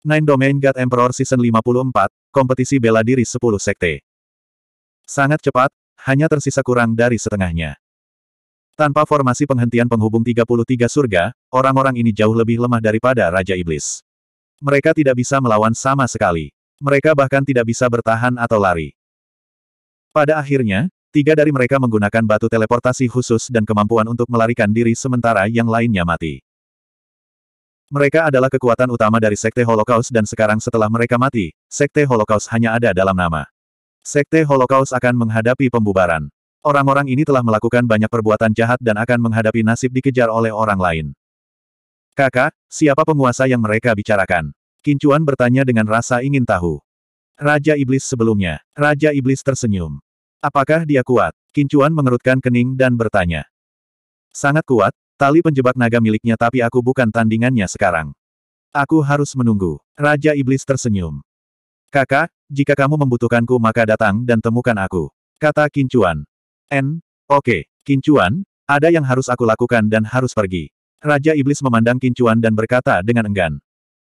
Nine Domain God Emperor Season 54, kompetisi bela diri 10 sekte. Sangat cepat, hanya tersisa kurang dari setengahnya. Tanpa formasi penghentian penghubung 33 surga, orang-orang ini jauh lebih lemah daripada Raja Iblis. Mereka tidak bisa melawan sama sekali. Mereka bahkan tidak bisa bertahan atau lari. Pada akhirnya, tiga dari mereka menggunakan batu teleportasi khusus dan kemampuan untuk melarikan diri sementara yang lainnya mati. Mereka adalah kekuatan utama dari Sekte Holocaust dan sekarang setelah mereka mati, Sekte Holocaust hanya ada dalam nama. Sekte Holocaust akan menghadapi pembubaran. Orang-orang ini telah melakukan banyak perbuatan jahat dan akan menghadapi nasib dikejar oleh orang lain. Kakak, siapa penguasa yang mereka bicarakan? Kincuan bertanya dengan rasa ingin tahu. Raja Iblis sebelumnya. Raja Iblis tersenyum. Apakah dia kuat? Kincuan mengerutkan kening dan bertanya. Sangat kuat, Tali penjebak naga miliknya tapi aku bukan tandingannya sekarang. Aku harus menunggu. Raja Iblis tersenyum. Kakak, jika kamu membutuhkanku maka datang dan temukan aku. Kata Kincuan. N, oke, okay. Kincuan, ada yang harus aku lakukan dan harus pergi. Raja Iblis memandang Kincuan dan berkata dengan enggan.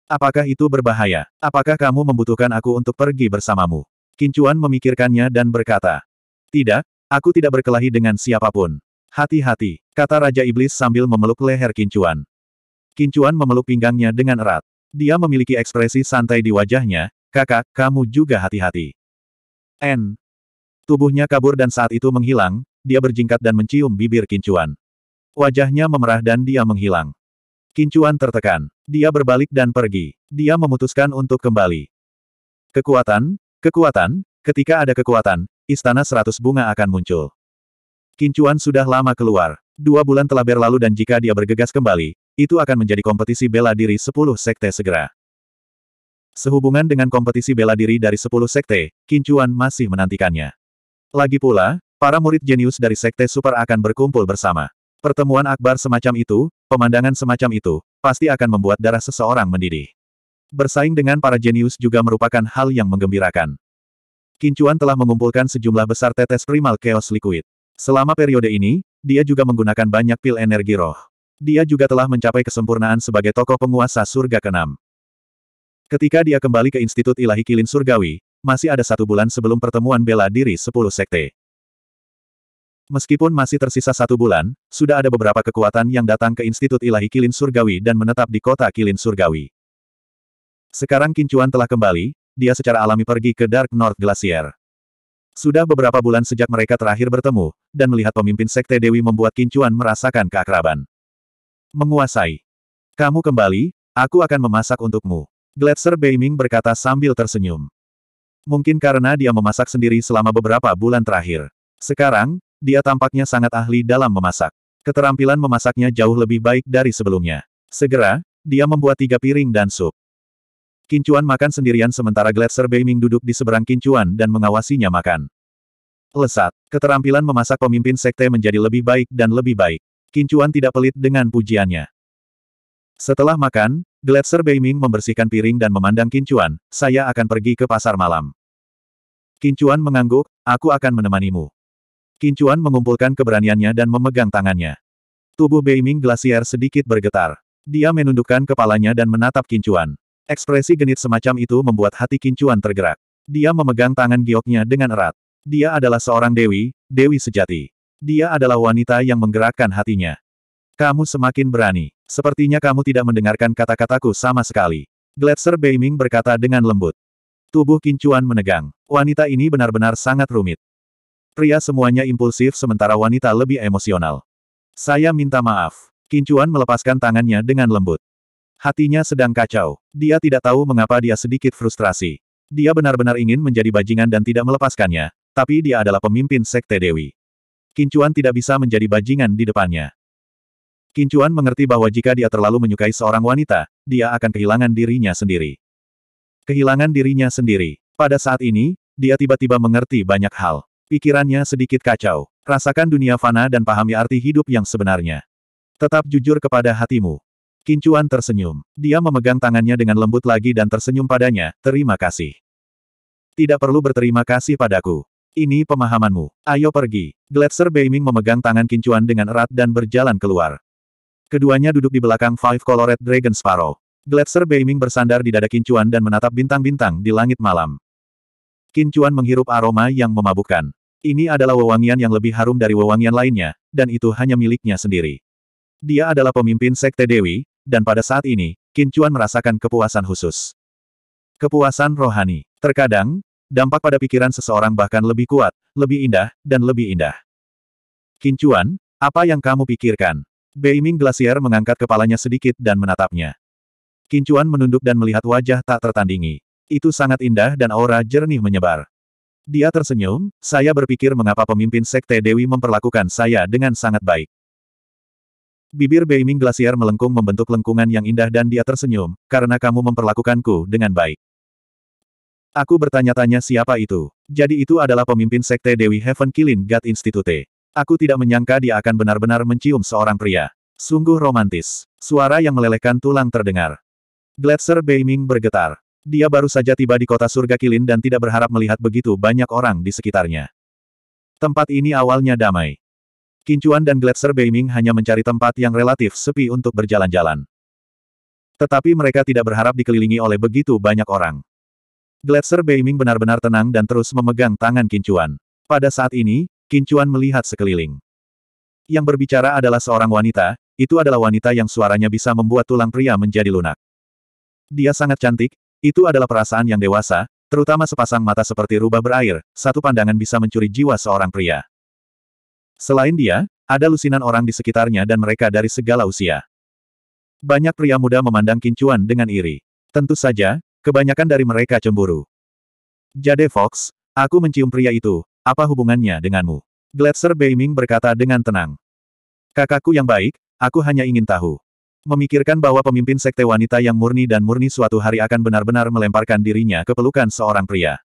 Apakah itu berbahaya? Apakah kamu membutuhkan aku untuk pergi bersamamu? Kincuan memikirkannya dan berkata. Tidak, aku tidak berkelahi dengan siapapun. Hati-hati. Kata Raja Iblis sambil memeluk leher Kincuan. Kincuan memeluk pinggangnya dengan erat. Dia memiliki ekspresi santai di wajahnya, kakak, kamu juga hati-hati. N. Tubuhnya kabur dan saat itu menghilang, dia berjingkat dan mencium bibir Kincuan. Wajahnya memerah dan dia menghilang. Kincuan tertekan. Dia berbalik dan pergi. Dia memutuskan untuk kembali. Kekuatan, kekuatan, ketika ada kekuatan, istana seratus bunga akan muncul. Kincuan sudah lama keluar. Dua bulan telah berlalu dan jika dia bergegas kembali, itu akan menjadi kompetisi bela diri 10 sekte segera. Sehubungan dengan kompetisi bela diri dari 10 sekte, Kincuan masih menantikannya. Lagi pula, para murid jenius dari sekte super akan berkumpul bersama. Pertemuan akbar semacam itu, pemandangan semacam itu, pasti akan membuat darah seseorang mendidih. Bersaing dengan para jenius juga merupakan hal yang menggembirakan. Kincuan telah mengumpulkan sejumlah besar tetes primal chaos liquid. Selama periode ini, dia juga menggunakan banyak pil energi roh. Dia juga telah mencapai kesempurnaan sebagai tokoh penguasa surga keenam. Ketika dia kembali ke Institut Ilahi Kilin Surgawi, masih ada satu bulan sebelum pertemuan bela diri 10 sekte. Meskipun masih tersisa satu bulan, sudah ada beberapa kekuatan yang datang ke Institut Ilahi Kilin Surgawi dan menetap di kota Kilin Surgawi. Sekarang Kincuan telah kembali, dia secara alami pergi ke Dark North Glacier. Sudah beberapa bulan sejak mereka terakhir bertemu, dan melihat pemimpin Sekte Dewi membuat Kincuan merasakan keakraban. Menguasai. Kamu kembali, aku akan memasak untukmu. Gletser Beiming berkata sambil tersenyum. Mungkin karena dia memasak sendiri selama beberapa bulan terakhir. Sekarang, dia tampaknya sangat ahli dalam memasak. Keterampilan memasaknya jauh lebih baik dari sebelumnya. Segera, dia membuat tiga piring dan sup. Kincuan makan sendirian sementara Gletser Beiming duduk di seberang Kincuan dan mengawasinya makan. Lesat, keterampilan memasak pemimpin sekte menjadi lebih baik dan lebih baik. Kincuan tidak pelit dengan pujiannya. Setelah makan, Gletser Beiming membersihkan piring dan memandang Kincuan, saya akan pergi ke pasar malam. Kincuan mengangguk, aku akan menemanimu. Kincuan mengumpulkan keberaniannya dan memegang tangannya. Tubuh Beiming Glacier sedikit bergetar. Dia menundukkan kepalanya dan menatap Kincuan. Ekspresi genit semacam itu membuat hati Kincuan tergerak. Dia memegang tangan gioknya dengan erat. Dia adalah seorang dewi, dewi sejati. Dia adalah wanita yang menggerakkan hatinya. Kamu semakin berani. Sepertinya kamu tidak mendengarkan kata-kataku sama sekali. Gletser Beiming berkata dengan lembut. Tubuh Kincuan menegang. Wanita ini benar-benar sangat rumit. Pria semuanya impulsif sementara wanita lebih emosional. Saya minta maaf. Kincuan melepaskan tangannya dengan lembut. Hatinya sedang kacau. Dia tidak tahu mengapa dia sedikit frustrasi. Dia benar-benar ingin menjadi bajingan dan tidak melepaskannya, tapi dia adalah pemimpin sekte Dewi. Kincuan tidak bisa menjadi bajingan di depannya. Kincuan mengerti bahwa jika dia terlalu menyukai seorang wanita, dia akan kehilangan dirinya sendiri. Kehilangan dirinya sendiri. Pada saat ini, dia tiba-tiba mengerti banyak hal. Pikirannya sedikit kacau. Rasakan dunia fana dan pahami arti hidup yang sebenarnya. Tetap jujur kepada hatimu. Kincuan tersenyum. Dia memegang tangannya dengan lembut lagi dan tersenyum padanya, terima kasih. Tidak perlu berterima kasih padaku. Ini pemahamanmu. Ayo pergi. Gletser Beiming memegang tangan Kincuan dengan erat dan berjalan keluar. Keduanya duduk di belakang Five Colored Dragon Sparrow. Gletser Beiming bersandar di dada Kincuan dan menatap bintang-bintang di langit malam. Kincuan menghirup aroma yang memabukkan. Ini adalah wewangian yang lebih harum dari wewangian lainnya, dan itu hanya miliknya sendiri. Dia adalah pemimpin Sekte Dewi, dan pada saat ini, Qin Chuan merasakan kepuasan khusus. Kepuasan rohani. Terkadang, dampak pada pikiran seseorang bahkan lebih kuat, lebih indah, dan lebih indah. Qin Chuan, apa yang kamu pikirkan? Beiming Glacier mengangkat kepalanya sedikit dan menatapnya. Qin Chuan menunduk dan melihat wajah tak tertandingi. Itu sangat indah dan aura jernih menyebar. Dia tersenyum, saya berpikir mengapa pemimpin Sekte Dewi memperlakukan saya dengan sangat baik. Bibir Beiming Glasier melengkung membentuk lengkungan yang indah dan dia tersenyum, karena kamu memperlakukanku dengan baik. Aku bertanya-tanya siapa itu. Jadi itu adalah pemimpin sekte Dewi Heaven Kilin God Institute. Aku tidak menyangka dia akan benar-benar mencium seorang pria. Sungguh romantis. Suara yang melelehkan tulang terdengar. Gletser Beiming bergetar. Dia baru saja tiba di kota surga Kilin dan tidak berharap melihat begitu banyak orang di sekitarnya. Tempat ini awalnya damai. Kincuan dan Gletser Beiming hanya mencari tempat yang relatif sepi untuk berjalan-jalan. Tetapi mereka tidak berharap dikelilingi oleh begitu banyak orang. Gletser Beiming benar-benar tenang dan terus memegang tangan Kincuan. Pada saat ini, Kincuan melihat sekeliling. Yang berbicara adalah seorang wanita, itu adalah wanita yang suaranya bisa membuat tulang pria menjadi lunak. Dia sangat cantik, itu adalah perasaan yang dewasa, terutama sepasang mata seperti rubah berair, satu pandangan bisa mencuri jiwa seorang pria. Selain dia, ada lusinan orang di sekitarnya dan mereka dari segala usia. Banyak pria muda memandang Kincuan dengan iri. Tentu saja, kebanyakan dari mereka cemburu. Jade Fox, aku mencium pria itu, apa hubungannya denganmu? Gletser Beiming berkata dengan tenang. Kakakku yang baik, aku hanya ingin tahu. Memikirkan bahwa pemimpin sekte wanita yang murni dan murni suatu hari akan benar-benar melemparkan dirinya ke pelukan seorang pria.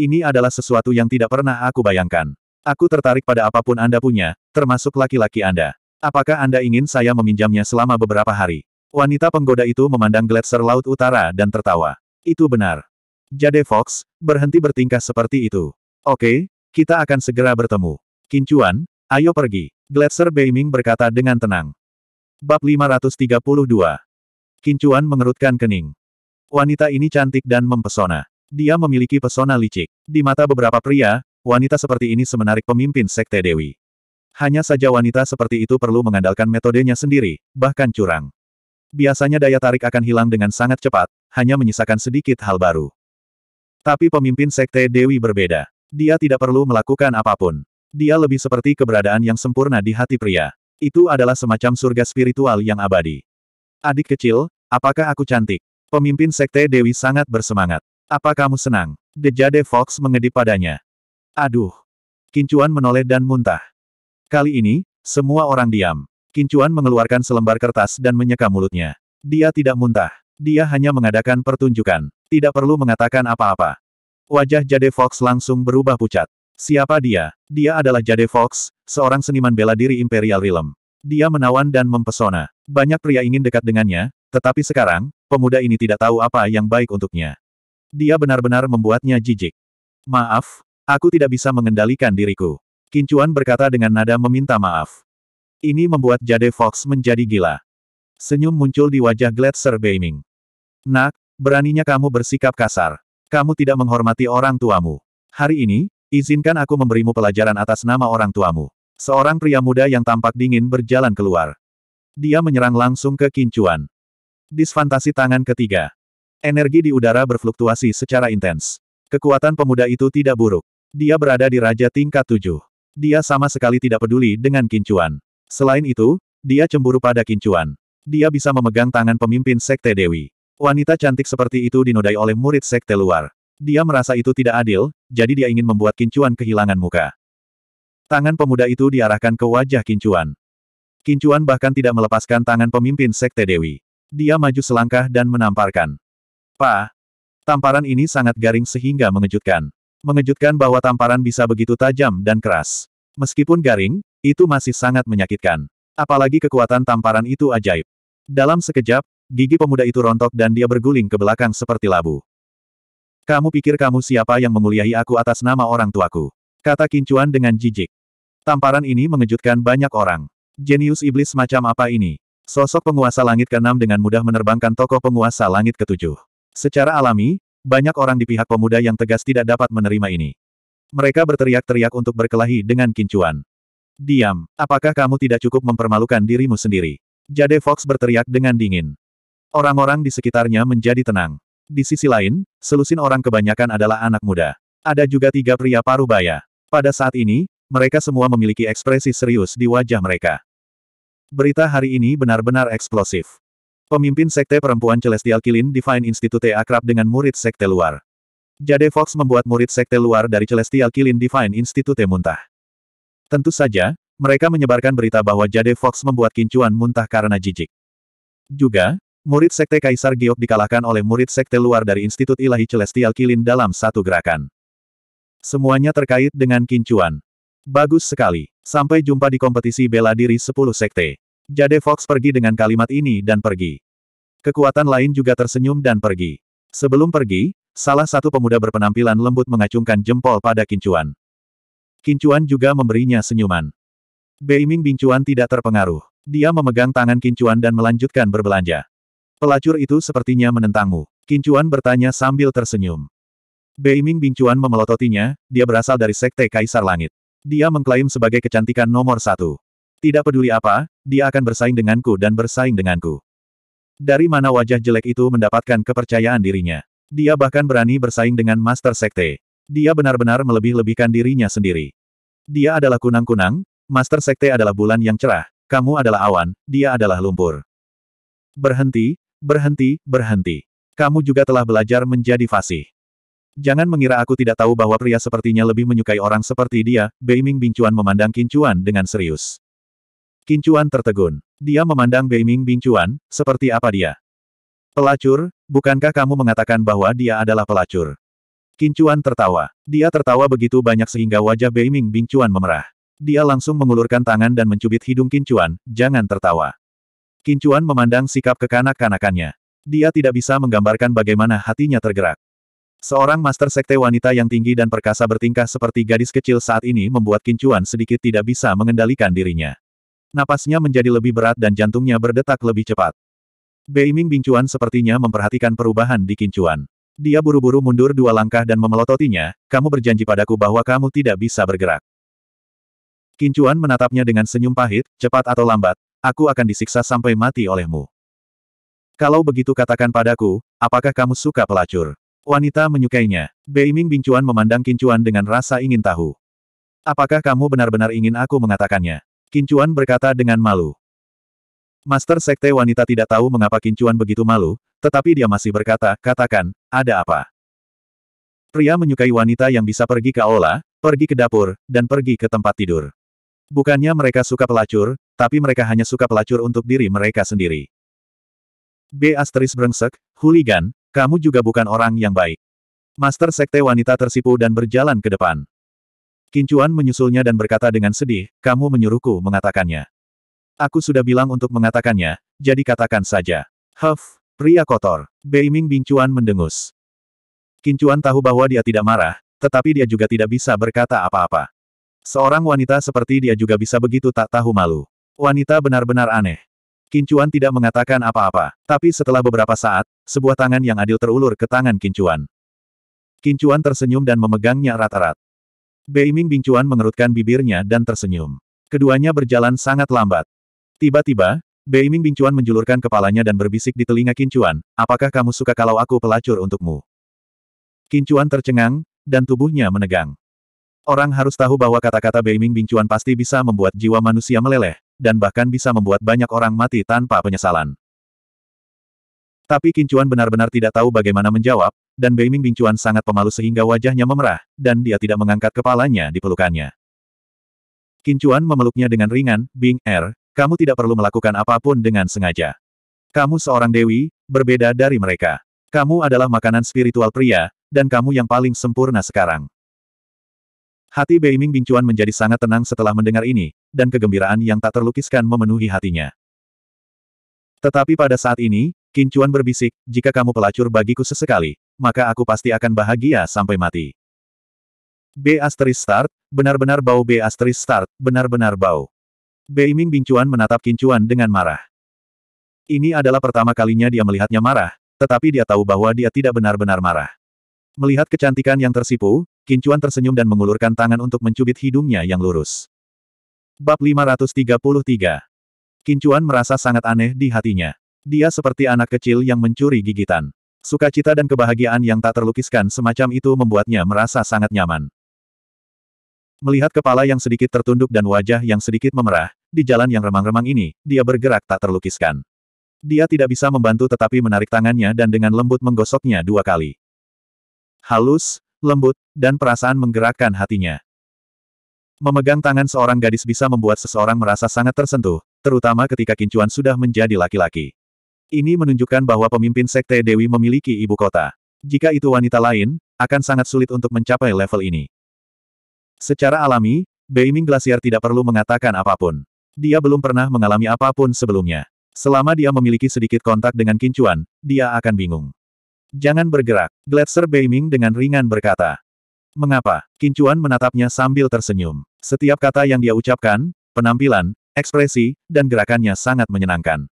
Ini adalah sesuatu yang tidak pernah aku bayangkan. Aku tertarik pada apapun Anda punya, termasuk laki-laki Anda. Apakah Anda ingin saya meminjamnya selama beberapa hari? Wanita penggoda itu memandang Gletser Laut Utara dan tertawa. Itu benar. Jade Fox, berhenti bertingkah seperti itu. Oke, kita akan segera bertemu. Kincuan, ayo pergi. Gletser Beiming berkata dengan tenang. Bab 532 Kincuan mengerutkan kening. Wanita ini cantik dan mempesona. Dia memiliki pesona licik. Di mata beberapa pria, wanita seperti ini semenarik pemimpin Sekte Dewi. Hanya saja wanita seperti itu perlu mengandalkan metodenya sendiri, bahkan curang. Biasanya daya tarik akan hilang dengan sangat cepat, hanya menyisakan sedikit hal baru. Tapi pemimpin Sekte Dewi berbeda. Dia tidak perlu melakukan apapun. Dia lebih seperti keberadaan yang sempurna di hati pria. Itu adalah semacam surga spiritual yang abadi. Adik kecil, apakah aku cantik? Pemimpin Sekte Dewi sangat bersemangat. Apa kamu senang? Dejade Fox mengedip padanya. Aduh! Kincuan menoleh dan muntah. Kali ini, semua orang diam. Kincuan mengeluarkan selembar kertas dan menyeka mulutnya. Dia tidak muntah. Dia hanya mengadakan pertunjukan. Tidak perlu mengatakan apa-apa. Wajah Jade Fox langsung berubah pucat. Siapa dia? Dia adalah Jade Fox, seorang seniman bela diri Imperial Realm. Dia menawan dan mempesona. Banyak pria ingin dekat dengannya, tetapi sekarang, pemuda ini tidak tahu apa yang baik untuknya. Dia benar-benar membuatnya jijik. Maaf, Aku tidak bisa mengendalikan diriku. Kincuan berkata dengan nada meminta maaf. Ini membuat Jade Fox menjadi gila. Senyum muncul di wajah Gletser Beiming. Nak, beraninya kamu bersikap kasar. Kamu tidak menghormati orang tuamu. Hari ini, izinkan aku memberimu pelajaran atas nama orang tuamu. Seorang pria muda yang tampak dingin berjalan keluar. Dia menyerang langsung ke Kincuan. Disfantasi tangan ketiga. Energi di udara berfluktuasi secara intens. Kekuatan pemuda itu tidak buruk. Dia berada di Raja tingkat tujuh. Dia sama sekali tidak peduli dengan Kincuan. Selain itu, dia cemburu pada Kincuan. Dia bisa memegang tangan pemimpin Sekte Dewi. Wanita cantik seperti itu dinodai oleh murid Sekte luar. Dia merasa itu tidak adil, jadi dia ingin membuat Kincuan kehilangan muka. Tangan pemuda itu diarahkan ke wajah Kincuan. Kincuan bahkan tidak melepaskan tangan pemimpin Sekte Dewi. Dia maju selangkah dan menamparkan. Pa! Tamparan ini sangat garing sehingga mengejutkan. Mengejutkan bahwa tamparan bisa begitu tajam dan keras. Meskipun garing, itu masih sangat menyakitkan. Apalagi kekuatan tamparan itu ajaib. Dalam sekejap, gigi pemuda itu rontok dan dia berguling ke belakang seperti labu. Kamu pikir kamu siapa yang menguliahi aku atas nama orang tuaku? Kata Kincuan dengan jijik. Tamparan ini mengejutkan banyak orang. Jenius iblis macam apa ini? Sosok penguasa langit keenam dengan mudah menerbangkan tokoh penguasa langit ketujuh. Secara alami, banyak orang di pihak pemuda yang tegas tidak dapat menerima ini. Mereka berteriak-teriak untuk berkelahi dengan kincuan. Diam, apakah kamu tidak cukup mempermalukan dirimu sendiri? Jade Fox berteriak dengan dingin. Orang-orang di sekitarnya menjadi tenang. Di sisi lain, selusin orang kebanyakan adalah anak muda. Ada juga tiga pria paruh baya. Pada saat ini, mereka semua memiliki ekspresi serius di wajah mereka. Berita hari ini benar-benar eksplosif. Pemimpin Sekte Perempuan Celestial Kilin Divine Institute akrab dengan murid Sekte luar. Jade Fox membuat murid Sekte luar dari Celestial Kilin Divine Institute muntah. Tentu saja, mereka menyebarkan berita bahwa Jade Fox membuat kincuan muntah karena jijik. Juga, murid Sekte Kaisar Giok dikalahkan oleh murid Sekte luar dari Institut Ilahi Celestial Kilin dalam satu gerakan. Semuanya terkait dengan kincuan. Bagus sekali. Sampai jumpa di kompetisi bela diri 10 sekte. Jade Fox pergi dengan kalimat ini dan pergi. Kekuatan lain juga tersenyum dan pergi. Sebelum pergi, salah satu pemuda berpenampilan lembut mengacungkan jempol pada Kincuan. Kincuan juga memberinya senyuman. Beiming Bincuan tidak terpengaruh. Dia memegang tangan Kincuan dan melanjutkan berbelanja. Pelacur itu sepertinya menentangmu. Kincuan bertanya sambil tersenyum. Beiming Bincuan memelototinya, dia berasal dari Sekte Kaisar Langit. Dia mengklaim sebagai kecantikan nomor satu. Tidak peduli apa, dia akan bersaing denganku dan bersaing denganku. Dari mana wajah jelek itu mendapatkan kepercayaan dirinya? Dia bahkan berani bersaing dengan Master Sekte. Dia benar-benar melebih-lebihkan dirinya sendiri. Dia adalah kunang-kunang, Master Sekte adalah bulan yang cerah, kamu adalah awan, dia adalah lumpur. Berhenti, berhenti, berhenti. Kamu juga telah belajar menjadi fasih. Jangan mengira aku tidak tahu bahwa pria sepertinya lebih menyukai orang seperti dia, Beiming Bingcuan memandang Kincuan dengan serius. Kincuan tertegun. Dia memandang Beiming Bingcuan, seperti apa dia? Pelacur, bukankah kamu mengatakan bahwa dia adalah pelacur? Kincuan tertawa. Dia tertawa begitu banyak sehingga wajah Beiming Bingcuan memerah. Dia langsung mengulurkan tangan dan mencubit hidung Kincuan, jangan tertawa. Kincuan memandang sikap kekanak-kanakannya. Dia tidak bisa menggambarkan bagaimana hatinya tergerak. Seorang master sekte wanita yang tinggi dan perkasa bertingkah seperti gadis kecil saat ini membuat Kincuan sedikit tidak bisa mengendalikan dirinya. Napasnya menjadi lebih berat dan jantungnya berdetak lebih cepat. Bei Ming Bingcuan sepertinya memperhatikan perubahan di Kincuan. Dia buru-buru mundur dua langkah dan memelototinya, kamu berjanji padaku bahwa kamu tidak bisa bergerak. Kincuan menatapnya dengan senyum pahit, cepat atau lambat, aku akan disiksa sampai mati olehmu. Kalau begitu katakan padaku, apakah kamu suka pelacur? Wanita menyukainya. Bei Ming Bingcuan memandang Kincuan dengan rasa ingin tahu. Apakah kamu benar-benar ingin aku mengatakannya? Kincuan berkata dengan malu. Master Sekte Wanita tidak tahu mengapa Kincuan begitu malu, tetapi dia masih berkata, katakan, ada apa? Pria menyukai wanita yang bisa pergi ke aula, pergi ke dapur, dan pergi ke tempat tidur. Bukannya mereka suka pelacur, tapi mereka hanya suka pelacur untuk diri mereka sendiri. B. Asteris Brengsek, Huligan, kamu juga bukan orang yang baik. Master Sekte Wanita tersipu dan berjalan ke depan. Kincuan menyusulnya dan berkata dengan sedih, kamu menyuruhku mengatakannya. Aku sudah bilang untuk mengatakannya, jadi katakan saja. Huff, pria kotor. Beiming Bingcuan mendengus. Kincuan tahu bahwa dia tidak marah, tetapi dia juga tidak bisa berkata apa-apa. Seorang wanita seperti dia juga bisa begitu tak tahu malu. Wanita benar-benar aneh. Kincuan tidak mengatakan apa-apa, tapi setelah beberapa saat, sebuah tangan yang adil terulur ke tangan Kincuan. Kincuan tersenyum dan memegangnya erat-erat. Beiming Bingcuan mengerutkan bibirnya dan tersenyum. Keduanya berjalan sangat lambat. Tiba-tiba, Beiming Bingcuan menjulurkan kepalanya dan berbisik di telinga Kincuan, apakah kamu suka kalau aku pelacur untukmu? Kincuan tercengang, dan tubuhnya menegang. Orang harus tahu bahwa kata-kata Beiming Bingcuan pasti bisa membuat jiwa manusia meleleh, dan bahkan bisa membuat banyak orang mati tanpa penyesalan. Tapi Kincuan benar-benar tidak tahu bagaimana menjawab, dan Beiming Bingcuan sangat pemalu sehingga wajahnya memerah, dan dia tidak mengangkat kepalanya di pelukannya. Kincuan memeluknya dengan ringan, Bing Er, kamu tidak perlu melakukan apapun dengan sengaja. Kamu seorang dewi, berbeda dari mereka. Kamu adalah makanan spiritual pria, dan kamu yang paling sempurna sekarang. Hati Beiming Bingcuan menjadi sangat tenang setelah mendengar ini, dan kegembiraan yang tak terlukiskan memenuhi hatinya. Tetapi pada saat ini, Kincuan berbisik, jika kamu pelacur bagiku sesekali, maka aku pasti akan bahagia sampai mati. B asteris start, benar-benar bau B asteris start, benar-benar bau. Beiming Bingcuan menatap Kincuan dengan marah. Ini adalah pertama kalinya dia melihatnya marah, tetapi dia tahu bahwa dia tidak benar-benar marah. Melihat kecantikan yang tersipu, Kincuan tersenyum dan mengulurkan tangan untuk mencubit hidungnya yang lurus. Bab 533 Kincuan merasa sangat aneh di hatinya. Dia seperti anak kecil yang mencuri gigitan. Sukacita dan kebahagiaan yang tak terlukiskan semacam itu membuatnya merasa sangat nyaman. Melihat kepala yang sedikit tertunduk dan wajah yang sedikit memerah, di jalan yang remang-remang ini, dia bergerak tak terlukiskan. Dia tidak bisa membantu tetapi menarik tangannya dan dengan lembut menggosoknya dua kali. Halus, lembut, dan perasaan menggerakkan hatinya. Memegang tangan seorang gadis bisa membuat seseorang merasa sangat tersentuh, terutama ketika kincuan sudah menjadi laki-laki. Ini menunjukkan bahwa pemimpin Sekte Dewi memiliki ibu kota. Jika itu wanita lain, akan sangat sulit untuk mencapai level ini. Secara alami, Beiming Glacier tidak perlu mengatakan apapun. Dia belum pernah mengalami apapun sebelumnya. Selama dia memiliki sedikit kontak dengan kincuan, dia akan bingung. Jangan bergerak, Gletser Beiming dengan ringan berkata. Mengapa? Kincuan menatapnya sambil tersenyum. Setiap kata yang dia ucapkan, penampilan, ekspresi, dan gerakannya sangat menyenangkan.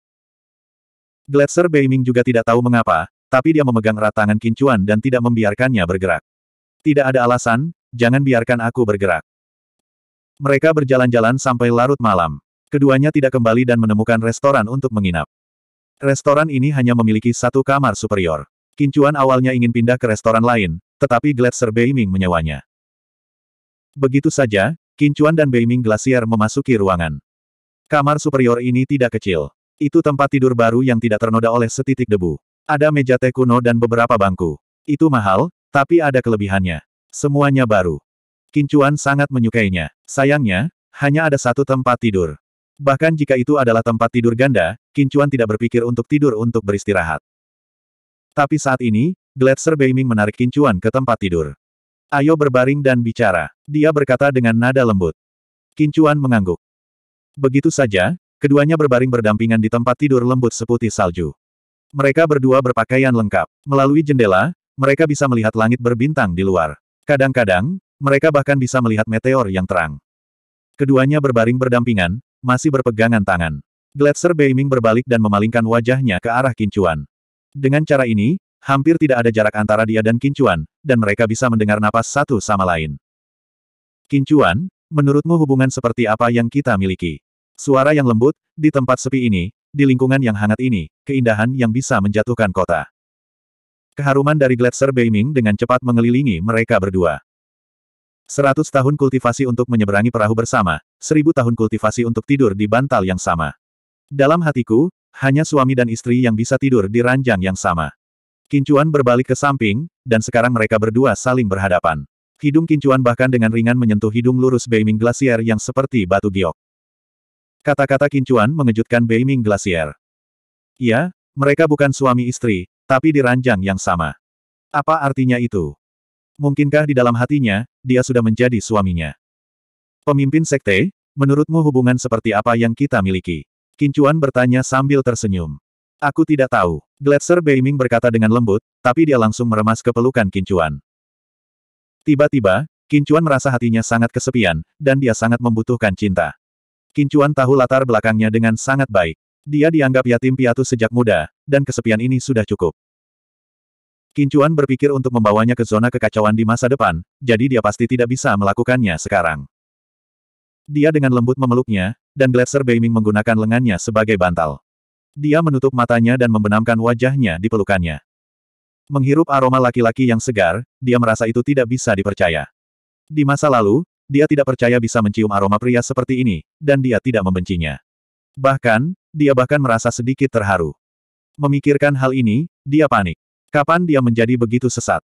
Gletser Beiming juga tidak tahu mengapa, tapi dia memegang erat tangan Kincuan dan tidak membiarkannya bergerak. Tidak ada alasan, jangan biarkan aku bergerak. Mereka berjalan-jalan sampai larut malam. Keduanya tidak kembali dan menemukan restoran untuk menginap. Restoran ini hanya memiliki satu kamar superior. Kincuan awalnya ingin pindah ke restoran lain, tetapi Gletser Beiming menyewanya. Begitu saja, Kincuan dan Beiming Glacier memasuki ruangan. Kamar superior ini tidak kecil. Itu tempat tidur baru yang tidak ternoda oleh setitik debu. Ada meja teh kuno dan beberapa bangku. Itu mahal, tapi ada kelebihannya. Semuanya baru. Kincuan sangat menyukainya. Sayangnya, hanya ada satu tempat tidur. Bahkan jika itu adalah tempat tidur ganda, Kincuan tidak berpikir untuk tidur untuk beristirahat. Tapi saat ini, Gletser Beiming menarik Kincuan ke tempat tidur. Ayo berbaring dan bicara. Dia berkata dengan nada lembut. Kincuan mengangguk. Begitu saja, Keduanya berbaring berdampingan di tempat tidur lembut seputih salju. Mereka berdua berpakaian lengkap. Melalui jendela, mereka bisa melihat langit berbintang di luar. Kadang-kadang, mereka bahkan bisa melihat meteor yang terang. Keduanya berbaring berdampingan, masih berpegangan tangan. Gletser Beiming berbalik dan memalingkan wajahnya ke arah Kincuan. Dengan cara ini, hampir tidak ada jarak antara dia dan Kincuan, dan mereka bisa mendengar napas satu sama lain. Kincuan, menurutmu hubungan seperti apa yang kita miliki? Suara yang lembut, di tempat sepi ini, di lingkungan yang hangat ini, keindahan yang bisa menjatuhkan kota. Keharuman dari Gletser Beiming dengan cepat mengelilingi mereka berdua. Seratus tahun kultivasi untuk menyeberangi perahu bersama, seribu tahun kultivasi untuk tidur di bantal yang sama. Dalam hatiku, hanya suami dan istri yang bisa tidur di ranjang yang sama. Kincuan berbalik ke samping, dan sekarang mereka berdua saling berhadapan. Hidung kincuan bahkan dengan ringan menyentuh hidung lurus Beiming Glacier yang seperti batu giok. Kata-kata Kincuan mengejutkan Beiming Glacier. Ya, mereka bukan suami istri, tapi di ranjang yang sama. Apa artinya itu? Mungkinkah di dalam hatinya, dia sudah menjadi suaminya? Pemimpin sekte, menurutmu hubungan seperti apa yang kita miliki? Kincuan bertanya sambil tersenyum. Aku tidak tahu. Gletser Beiming berkata dengan lembut, tapi dia langsung meremas ke pelukan Kincuan. Tiba-tiba, Kincuan merasa hatinya sangat kesepian, dan dia sangat membutuhkan cinta. Kincuan tahu latar belakangnya dengan sangat baik. Dia dianggap yatim piatu sejak muda, dan kesepian ini sudah cukup. Kincuan berpikir untuk membawanya ke zona kekacauan di masa depan, jadi dia pasti tidak bisa melakukannya sekarang. Dia dengan lembut memeluknya, dan Gletser Beiming menggunakan lengannya sebagai bantal. Dia menutup matanya dan membenamkan wajahnya di pelukannya. Menghirup aroma laki-laki yang segar, dia merasa itu tidak bisa dipercaya. Di masa lalu, dia tidak percaya bisa mencium aroma pria seperti ini, dan dia tidak membencinya. Bahkan, dia bahkan merasa sedikit terharu. Memikirkan hal ini, dia panik. Kapan dia menjadi begitu sesat?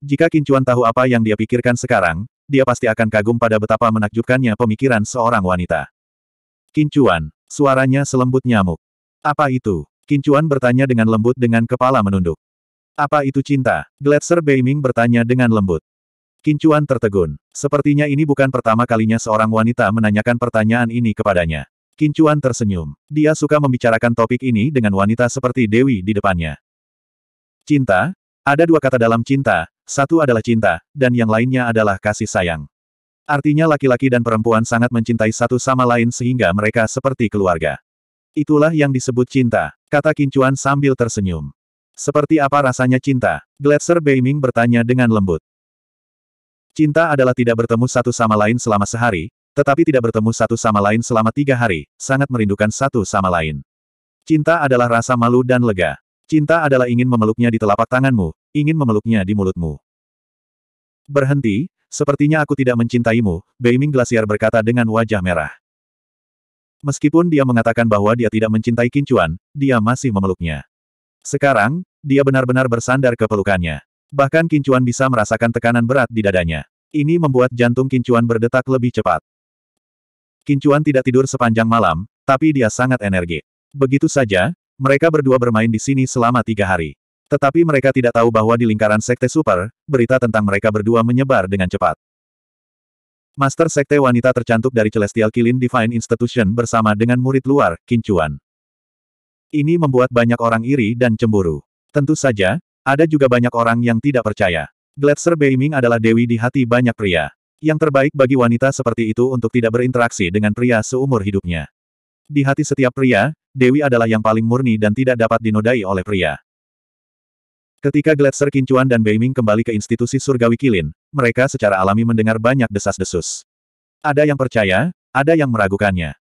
Jika Kincuan tahu apa yang dia pikirkan sekarang, dia pasti akan kagum pada betapa menakjubkannya pemikiran seorang wanita. Kincuan, suaranya selembut nyamuk. Apa itu? Kincuan bertanya dengan lembut dengan kepala menunduk. Apa itu cinta? Gletser Beiming bertanya dengan lembut. Kincuan tertegun. Sepertinya ini bukan pertama kalinya seorang wanita menanyakan pertanyaan ini kepadanya. Kincuan tersenyum. Dia suka membicarakan topik ini dengan wanita seperti Dewi di depannya. Cinta? Ada dua kata dalam cinta, satu adalah cinta, dan yang lainnya adalah kasih sayang. Artinya laki-laki dan perempuan sangat mencintai satu sama lain sehingga mereka seperti keluarga. Itulah yang disebut cinta, kata Kincuan sambil tersenyum. Seperti apa rasanya cinta? Gletser Beiming bertanya dengan lembut. Cinta adalah tidak bertemu satu sama lain selama sehari, tetapi tidak bertemu satu sama lain selama tiga hari, sangat merindukan satu sama lain. Cinta adalah rasa malu dan lega. Cinta adalah ingin memeluknya di telapak tanganmu, ingin memeluknya di mulutmu. Berhenti, sepertinya aku tidak mencintaimu, Beiming Glacier berkata dengan wajah merah. Meskipun dia mengatakan bahwa dia tidak mencintai Kincuan, dia masih memeluknya. Sekarang, dia benar-benar bersandar ke pelukannya. Bahkan Kincuan bisa merasakan tekanan berat di dadanya. Ini membuat jantung Kincuan berdetak lebih cepat. Kincuan tidak tidur sepanjang malam, tapi dia sangat energi. Begitu saja, mereka berdua bermain di sini selama tiga hari. Tetapi mereka tidak tahu bahwa di lingkaran Sekte Super, berita tentang mereka berdua menyebar dengan cepat. Master Sekte Wanita tercantuk dari Celestial Kilin Divine Institution bersama dengan murid luar, Kincuan. Ini membuat banyak orang iri dan cemburu. Tentu saja, ada juga banyak orang yang tidak percaya. Gletser Beiming adalah dewi di hati banyak pria. Yang terbaik bagi wanita seperti itu untuk tidak berinteraksi dengan pria seumur hidupnya. Di hati setiap pria, Dewi adalah yang paling murni dan tidak dapat dinodai oleh pria. Ketika Gletser Kincuan dan Beiming kembali ke institusi surgawi Kilin, mereka secara alami mendengar banyak desas-desus. Ada yang percaya, ada yang meragukannya.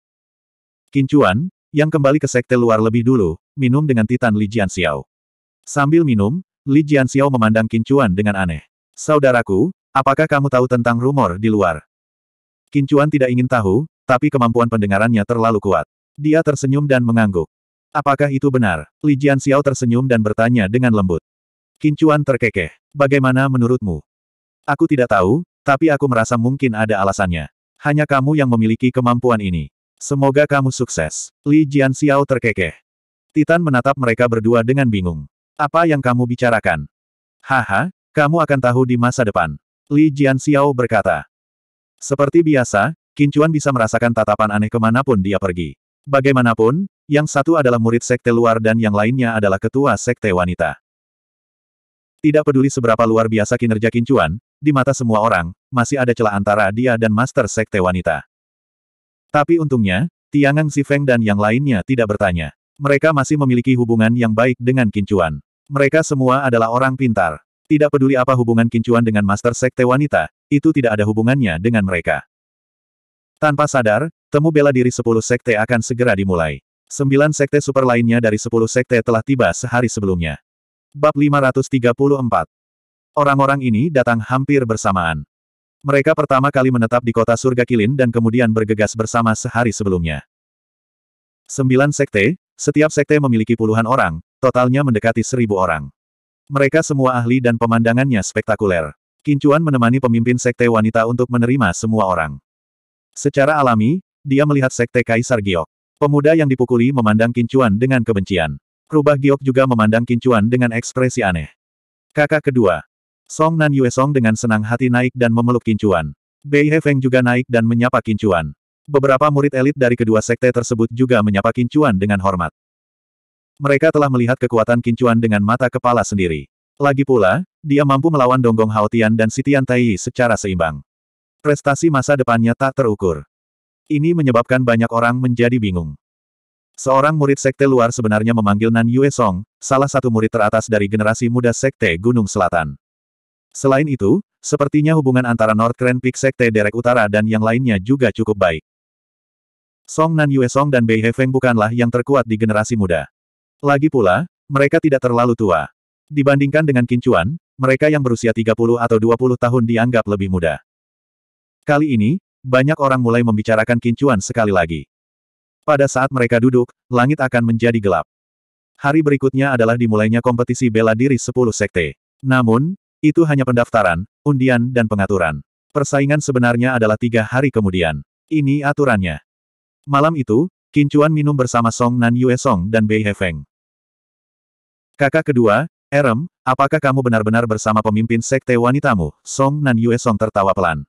Kincuan, yang kembali ke sekte luar lebih dulu, minum dengan Titan Li Xiao. Sambil minum, Li Jianxiao memandang Kincuan dengan aneh. Saudaraku, apakah kamu tahu tentang rumor di luar? Kincuan tidak ingin tahu, tapi kemampuan pendengarannya terlalu kuat. Dia tersenyum dan mengangguk. Apakah itu benar? Li Jianxiao tersenyum dan bertanya dengan lembut. Kincuan terkekeh. Bagaimana menurutmu? Aku tidak tahu, tapi aku merasa mungkin ada alasannya. Hanya kamu yang memiliki kemampuan ini. Semoga kamu sukses. Li Jianxiao terkekeh. Titan menatap mereka berdua dengan bingung. Apa yang kamu bicarakan? Haha, kamu akan tahu di masa depan. Li Jianxiao berkata. Seperti biasa, Kincuan bisa merasakan tatapan aneh kemanapun dia pergi. Bagaimanapun, yang satu adalah murid sekte luar dan yang lainnya adalah ketua sekte wanita. Tidak peduli seberapa luar biasa kinerja Kincuan, di mata semua orang, masih ada celah antara dia dan master sekte wanita. Tapi untungnya, Tiangang Zifeng dan yang lainnya tidak bertanya. Mereka masih memiliki hubungan yang baik dengan Kincuan. Mereka semua adalah orang pintar. Tidak peduli apa hubungan kincuan dengan Master Sekte Wanita, itu tidak ada hubungannya dengan mereka. Tanpa sadar, temu bela diri sepuluh sekte akan segera dimulai. Sembilan sekte super lainnya dari sepuluh sekte telah tiba sehari sebelumnya. Bab 534 Orang-orang ini datang hampir bersamaan. Mereka pertama kali menetap di kota surga Kilin dan kemudian bergegas bersama sehari sebelumnya. Sembilan sekte, setiap sekte memiliki puluhan orang, Totalnya mendekati seribu orang. Mereka semua ahli dan pemandangannya spektakuler. Kincuan menemani pemimpin sekte wanita untuk menerima semua orang. Secara alami, dia melihat sekte Kaisar Giok. Pemuda yang dipukuli memandang Kincuan dengan kebencian. Rubah Giok juga memandang Kincuan dengan ekspresi aneh. Kakak kedua. Song Nan Yue Song dengan senang hati naik dan memeluk Kincuan. Bei He Feng juga naik dan menyapa Kincuan. Beberapa murid elit dari kedua sekte tersebut juga menyapa Kincuan dengan hormat. Mereka telah melihat kekuatan Kincuan dengan mata kepala sendiri. Lagi pula, dia mampu melawan Donggong Haotian dan Sitian Taiyi secara seimbang. Prestasi masa depannya tak terukur. Ini menyebabkan banyak orang menjadi bingung. Seorang murid sekte luar sebenarnya memanggil Nan Yue Song, salah satu murid teratas dari generasi muda sekte Gunung Selatan. Selain itu, sepertinya hubungan antara North Grand Peak sekte Derek Utara dan yang lainnya juga cukup baik. Song Nan Yue Song dan Bei He Feng bukanlah yang terkuat di generasi muda. Lagi pula, mereka tidak terlalu tua. Dibandingkan dengan Kincuan, mereka yang berusia 30 atau 20 tahun dianggap lebih muda. Kali ini, banyak orang mulai membicarakan Kincuan sekali lagi. Pada saat mereka duduk, langit akan menjadi gelap. Hari berikutnya adalah dimulainya kompetisi bela diri 10 sekte. Namun, itu hanya pendaftaran, undian dan pengaturan. Persaingan sebenarnya adalah tiga hari kemudian. Ini aturannya. Malam itu, Kincuan minum bersama Song Nan Yue Song dan Bei Hefeng. Kakak kedua, Erem, apakah kamu benar-benar bersama pemimpin sekte wanitamu? Song Nan Yue Song tertawa pelan.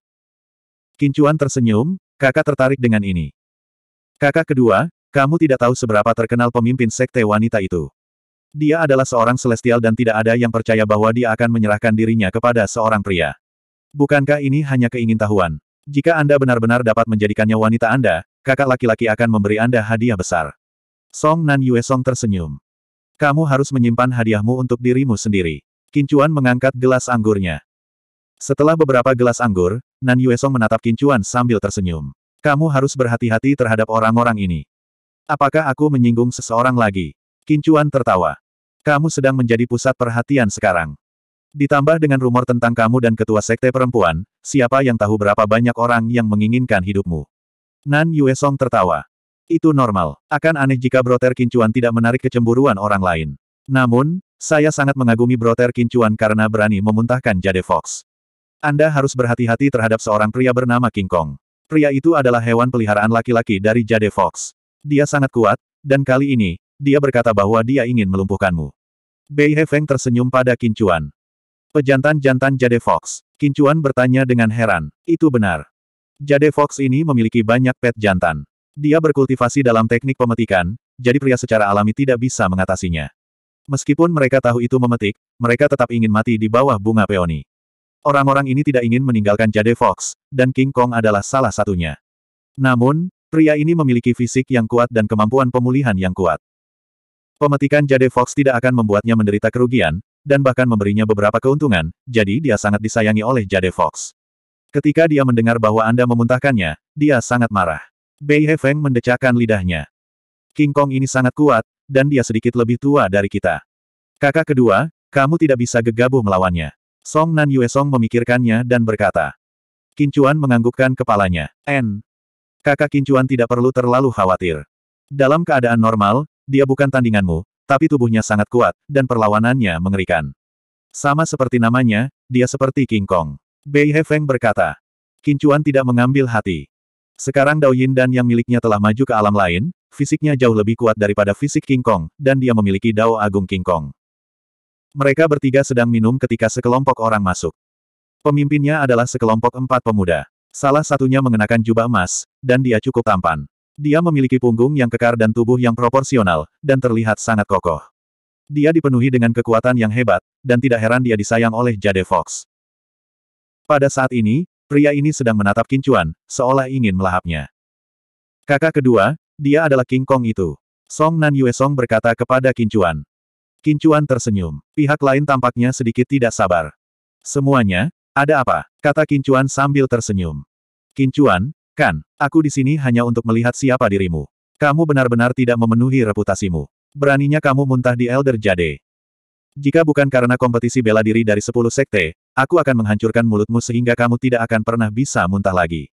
Kincuan tersenyum, kakak tertarik dengan ini. Kakak kedua, kamu tidak tahu seberapa terkenal pemimpin sekte wanita itu. Dia adalah seorang celestial dan tidak ada yang percaya bahwa dia akan menyerahkan dirinya kepada seorang pria. Bukankah ini hanya keingintahuan? Jika Anda benar-benar dapat menjadikannya wanita Anda, kakak laki-laki akan memberi Anda hadiah besar. Song Nan Yue Song tersenyum. Kamu harus menyimpan hadiahmu untuk dirimu sendiri. Kincuan mengangkat gelas anggurnya. Setelah beberapa gelas anggur, Nan Yuesong menatap Kincuan sambil tersenyum. Kamu harus berhati-hati terhadap orang-orang ini. Apakah aku menyinggung seseorang lagi? Kincuan tertawa. Kamu sedang menjadi pusat perhatian sekarang. Ditambah dengan rumor tentang kamu dan ketua sekte perempuan, siapa yang tahu berapa banyak orang yang menginginkan hidupmu. Nan Yuesong tertawa. Itu normal. Akan aneh jika Broter Kincuan tidak menarik kecemburuan orang lain. Namun, saya sangat mengagumi Broter Kincuan karena berani memuntahkan Jade Fox. Anda harus berhati-hati terhadap seorang pria bernama King Kong. Pria itu adalah hewan peliharaan laki-laki dari Jade Fox. Dia sangat kuat, dan kali ini, dia berkata bahwa dia ingin melumpuhkanmu. Bei Hefeng tersenyum pada Kincuan. Pejantan-jantan Jade Fox. Kincuan bertanya dengan heran. Itu benar. Jade Fox ini memiliki banyak pet jantan. Dia berkultivasi dalam teknik pemetikan, jadi pria secara alami tidak bisa mengatasinya. Meskipun mereka tahu itu memetik, mereka tetap ingin mati di bawah bunga peoni. Orang-orang ini tidak ingin meninggalkan Jade Fox, dan King Kong adalah salah satunya. Namun, pria ini memiliki fisik yang kuat dan kemampuan pemulihan yang kuat. Pemetikan Jade Fox tidak akan membuatnya menderita kerugian, dan bahkan memberinya beberapa keuntungan, jadi dia sangat disayangi oleh Jade Fox. Ketika dia mendengar bahwa Anda memuntahkannya, dia sangat marah. Bei Feng mendecakkan lidahnya. King Kong ini sangat kuat, dan dia sedikit lebih tua dari kita. Kakak kedua, kamu tidak bisa gegabah melawannya. Song Nan Yue Song memikirkannya dan berkata. Kincuan menganggukkan kepalanya. N. Kakak Kincuan tidak perlu terlalu khawatir. Dalam keadaan normal, dia bukan tandinganmu, tapi tubuhnya sangat kuat, dan perlawanannya mengerikan. Sama seperti namanya, dia seperti King Kong. Bei Feng berkata. Kincuan tidak mengambil hati. Sekarang Dao Yin dan yang miliknya telah maju ke alam lain, fisiknya jauh lebih kuat daripada fisik King Kong, dan dia memiliki Dao Agung King Kong. Mereka bertiga sedang minum ketika sekelompok orang masuk. Pemimpinnya adalah sekelompok empat pemuda. Salah satunya mengenakan jubah emas, dan dia cukup tampan. Dia memiliki punggung yang kekar dan tubuh yang proporsional, dan terlihat sangat kokoh. Dia dipenuhi dengan kekuatan yang hebat, dan tidak heran dia disayang oleh Jade Fox. Pada saat ini, Pria ini sedang menatap kincuan, seolah ingin melahapnya. Kakak kedua, dia adalah King Kong itu. Song Nan Yue Song berkata kepada kincuan. Kincuan tersenyum. Pihak lain tampaknya sedikit tidak sabar. Semuanya, ada apa? Kata kincuan sambil tersenyum. Kincuan, kan, aku di sini hanya untuk melihat siapa dirimu. Kamu benar-benar tidak memenuhi reputasimu. Beraninya kamu muntah di Elder Jade. Jika bukan karena kompetisi bela diri dari 10 sekte, Aku akan menghancurkan mulutmu sehingga kamu tidak akan pernah bisa muntah lagi.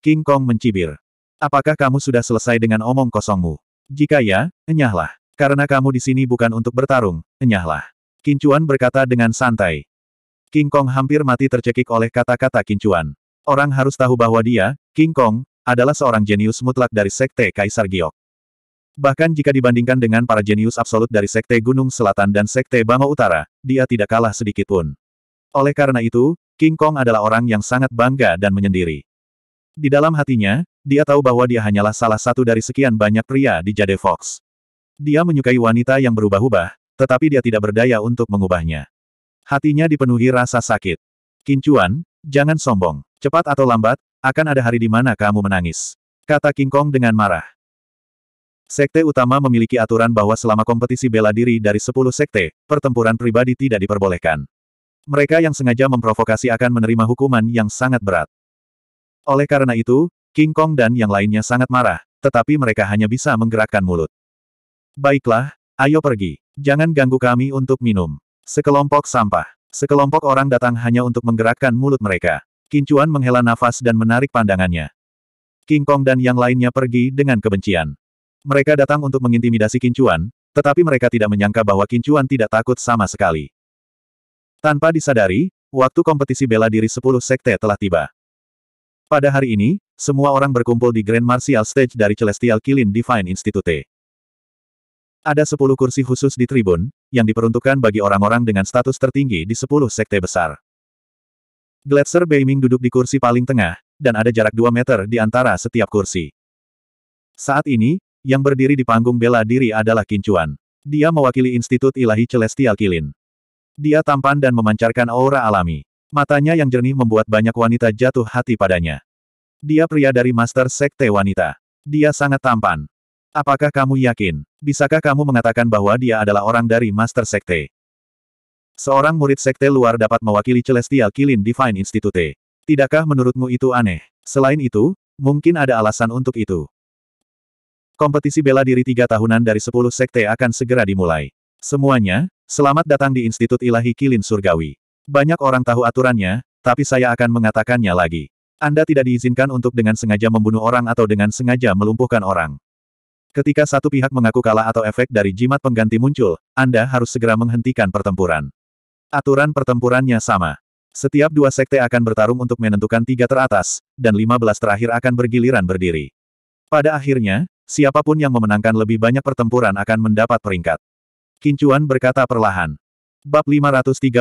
King Kong mencibir. Apakah kamu sudah selesai dengan omong kosongmu? Jika ya, enyahlah. Karena kamu di sini bukan untuk bertarung, enyahlah. Kincuan berkata dengan santai. King Kong hampir mati tercekik oleh kata-kata Kincuan. Orang harus tahu bahwa dia, King Kong, adalah seorang jenius mutlak dari Sekte Kaisar Giok. Bahkan jika dibandingkan dengan para jenius absolut dari Sekte Gunung Selatan dan Sekte Bangau Utara, dia tidak kalah sedikit pun. Oleh karena itu, King Kong adalah orang yang sangat bangga dan menyendiri. Di dalam hatinya, dia tahu bahwa dia hanyalah salah satu dari sekian banyak pria di Jade Fox. Dia menyukai wanita yang berubah-ubah, tetapi dia tidak berdaya untuk mengubahnya. Hatinya dipenuhi rasa sakit. Kincuan, jangan sombong. Cepat atau lambat, akan ada hari di mana kamu menangis. Kata King Kong dengan marah. Sekte utama memiliki aturan bahwa selama kompetisi bela diri dari 10 sekte, pertempuran pribadi tidak diperbolehkan. Mereka yang sengaja memprovokasi akan menerima hukuman yang sangat berat. Oleh karena itu, King Kong dan yang lainnya sangat marah, tetapi mereka hanya bisa menggerakkan mulut. Baiklah, ayo pergi. Jangan ganggu kami untuk minum. Sekelompok sampah. Sekelompok orang datang hanya untuk menggerakkan mulut mereka. Kincuan menghela nafas dan menarik pandangannya. King Kong dan yang lainnya pergi dengan kebencian. Mereka datang untuk mengintimidasi Kincuan, tetapi mereka tidak menyangka bahwa Kincuan tidak takut sama sekali. Tanpa disadari, waktu kompetisi bela diri 10 sekte telah tiba. Pada hari ini, semua orang berkumpul di Grand Martial Stage dari Celestial Kilin Divine Institute. Ada 10 kursi khusus di tribun, yang diperuntukkan bagi orang-orang dengan status tertinggi di 10 sekte besar. Gletser Beiming duduk di kursi paling tengah, dan ada jarak 2 meter di antara setiap kursi. Saat ini, yang berdiri di panggung bela diri adalah Kincuan. Dia mewakili Institut Ilahi Celestial Kilin. Dia tampan dan memancarkan aura alami. Matanya yang jernih membuat banyak wanita jatuh hati padanya. Dia pria dari Master Sekte Wanita. Dia sangat tampan. Apakah kamu yakin? Bisakah kamu mengatakan bahwa dia adalah orang dari Master Sekte? Seorang murid Sekte luar dapat mewakili Celestial Kilin Divine Institute. Tidakkah menurutmu itu aneh? Selain itu, mungkin ada alasan untuk itu. Kompetisi bela diri tiga tahunan dari sepuluh sekte akan segera dimulai. Semuanya, Selamat datang di Institut Ilahi Kilin Surgawi. Banyak orang tahu aturannya, tapi saya akan mengatakannya lagi. Anda tidak diizinkan untuk dengan sengaja membunuh orang atau dengan sengaja melumpuhkan orang. Ketika satu pihak mengaku kalah atau efek dari jimat pengganti muncul, Anda harus segera menghentikan pertempuran. Aturan pertempurannya sama. Setiap dua sekte akan bertarung untuk menentukan tiga teratas, dan lima belas terakhir akan bergiliran berdiri. Pada akhirnya, siapapun yang memenangkan lebih banyak pertempuran akan mendapat peringkat. Kincuan berkata perlahan. Bab 535.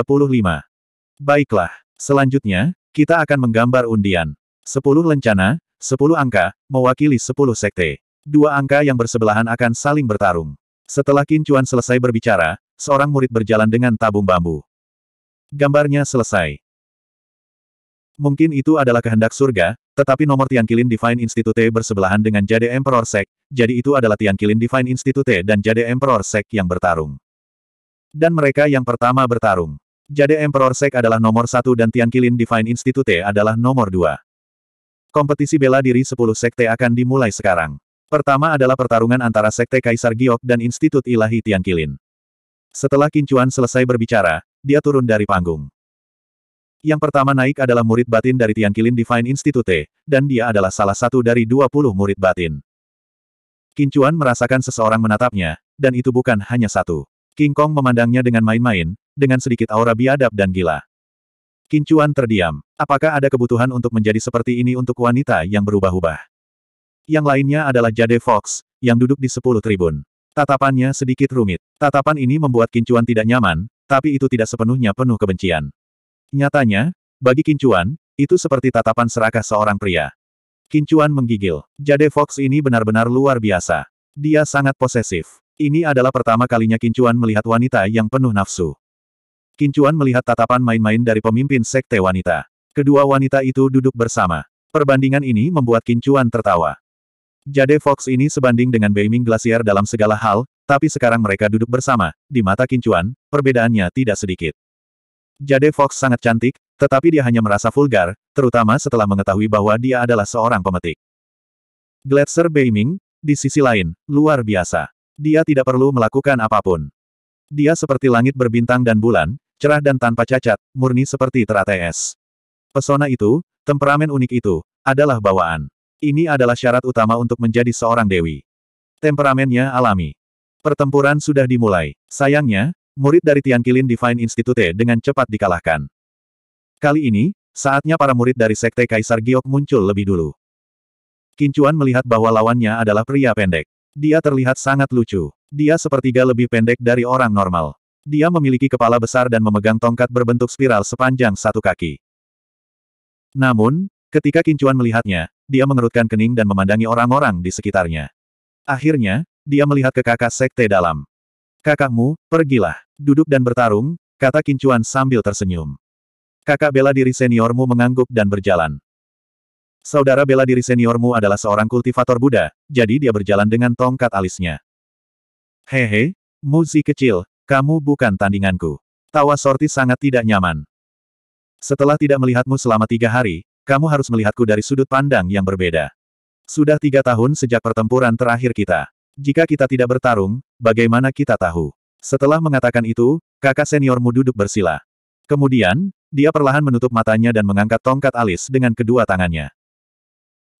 Baiklah, selanjutnya, kita akan menggambar undian. 10 lencana, 10 angka, mewakili 10 sekte. Dua angka yang bersebelahan akan saling bertarung. Setelah Kincuan selesai berbicara, seorang murid berjalan dengan tabung bambu. Gambarnya selesai. Mungkin itu adalah kehendak surga, tetapi nomor Tian Kilin Divine Institute bersebelahan dengan Jade Emperor Sek, jadi itu adalah Tian Kilin Divine Institute dan Jade Emperor Sek yang bertarung. Dan mereka yang pertama bertarung. Jade Emperor Sek adalah nomor satu dan Tian Kilin Divine Institute adalah nomor dua. Kompetisi bela diri 10 sekte akan dimulai sekarang. Pertama adalah pertarungan antara Sekte Kaisar Giok dan Institut Ilahi Tian Kilin. Setelah Kincuan selesai berbicara, dia turun dari panggung. Yang pertama naik adalah murid batin dari Tiankilin Divine Institute, dan dia adalah salah satu dari 20 murid batin. Kincuan merasakan seseorang menatapnya, dan itu bukan hanya satu. King Kong memandangnya dengan main-main, dengan sedikit aura biadab dan gila. Kincuan terdiam. Apakah ada kebutuhan untuk menjadi seperti ini untuk wanita yang berubah-ubah? Yang lainnya adalah Jade Fox, yang duduk di sepuluh tribun. Tatapannya sedikit rumit. Tatapan ini membuat Kincuan tidak nyaman, tapi itu tidak sepenuhnya penuh kebencian. Nyatanya, bagi Kincuan, itu seperti tatapan serakah seorang pria. Kincuan menggigil. Jade Fox ini benar-benar luar biasa. Dia sangat posesif. Ini adalah pertama kalinya Kincuan melihat wanita yang penuh nafsu. Kincuan melihat tatapan main-main dari pemimpin sekte wanita. Kedua wanita itu duduk bersama. Perbandingan ini membuat Kincuan tertawa. Jade Fox ini sebanding dengan Beiming Glacier dalam segala hal, tapi sekarang mereka duduk bersama, di mata Kincuan, perbedaannya tidak sedikit. Jade Fox sangat cantik, tetapi dia hanya merasa vulgar, terutama setelah mengetahui bahwa dia adalah seorang pemetik. Gletser Beiming, di sisi lain, luar biasa. Dia tidak perlu melakukan apapun. Dia seperti langit berbintang dan bulan, cerah dan tanpa cacat, murni seperti teratai es. Pesona itu, temperamen unik itu, adalah bawaan. Ini adalah syarat utama untuk menjadi seorang dewi. Temperamennya alami. Pertempuran sudah dimulai. Sayangnya, Murid dari Tian Kilin Divine Institute dengan cepat dikalahkan. Kali ini, saatnya para murid dari Sekte Kaisar Giok muncul lebih dulu. Kincuan melihat bahwa lawannya adalah pria pendek. Dia terlihat sangat lucu. Dia sepertiga lebih pendek dari orang normal. Dia memiliki kepala besar dan memegang tongkat berbentuk spiral sepanjang satu kaki. Namun, ketika Kincuan melihatnya, dia mengerutkan kening dan memandangi orang-orang di sekitarnya. Akhirnya, dia melihat ke kakak sekte dalam. Kakakmu, pergilah. Duduk dan bertarung, kata Kincuan sambil tersenyum. Kakak bela diri seniormu mengangguk dan berjalan. Saudara bela diri seniormu adalah seorang kultivator Buddha, jadi dia berjalan dengan tongkat alisnya. Hehe, Muzi kecil, kamu bukan tandinganku. Tawa sorti sangat tidak nyaman. Setelah tidak melihatmu selama tiga hari, kamu harus melihatku dari sudut pandang yang berbeda. Sudah tiga tahun sejak pertempuran terakhir kita. Jika kita tidak bertarung, bagaimana kita tahu? Setelah mengatakan itu, kakak seniormu duduk bersila. Kemudian, dia perlahan menutup matanya dan mengangkat tongkat alis dengan kedua tangannya.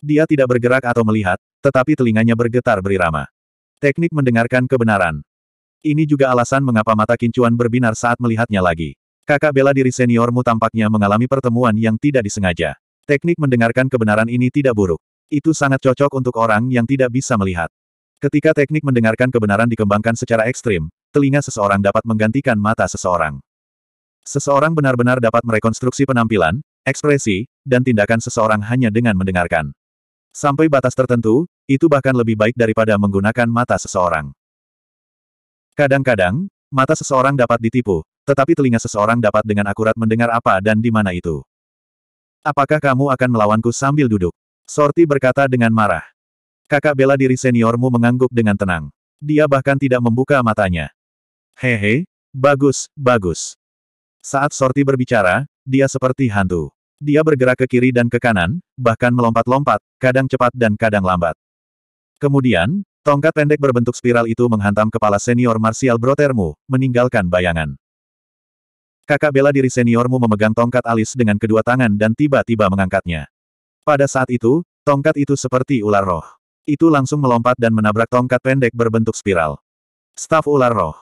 Dia tidak bergerak atau melihat, tetapi telinganya bergetar berirama. Teknik mendengarkan kebenaran. Ini juga alasan mengapa mata kincuan berbinar saat melihatnya lagi. Kakak bela diri seniormu tampaknya mengalami pertemuan yang tidak disengaja. Teknik mendengarkan kebenaran ini tidak buruk. Itu sangat cocok untuk orang yang tidak bisa melihat. Ketika teknik mendengarkan kebenaran dikembangkan secara ekstrim, telinga seseorang dapat menggantikan mata seseorang. Seseorang benar-benar dapat merekonstruksi penampilan, ekspresi, dan tindakan seseorang hanya dengan mendengarkan. Sampai batas tertentu, itu bahkan lebih baik daripada menggunakan mata seseorang. Kadang-kadang, mata seseorang dapat ditipu, tetapi telinga seseorang dapat dengan akurat mendengar apa dan di mana itu. Apakah kamu akan melawanku sambil duduk? Sorti berkata dengan marah. Kakak bela diri seniormu mengangguk dengan tenang. Dia bahkan tidak membuka matanya. Hehe, bagus, bagus. Saat sorti berbicara, dia seperti hantu. Dia bergerak ke kiri dan ke kanan, bahkan melompat-lompat, kadang cepat dan kadang lambat. Kemudian, tongkat pendek berbentuk spiral itu menghantam kepala senior Martial Brotermu, meninggalkan bayangan. Kakak bela diri seniormu memegang tongkat alis dengan kedua tangan dan tiba-tiba mengangkatnya. Pada saat itu, tongkat itu seperti ular roh. Itu langsung melompat dan menabrak tongkat pendek berbentuk spiral. Staf ular roh.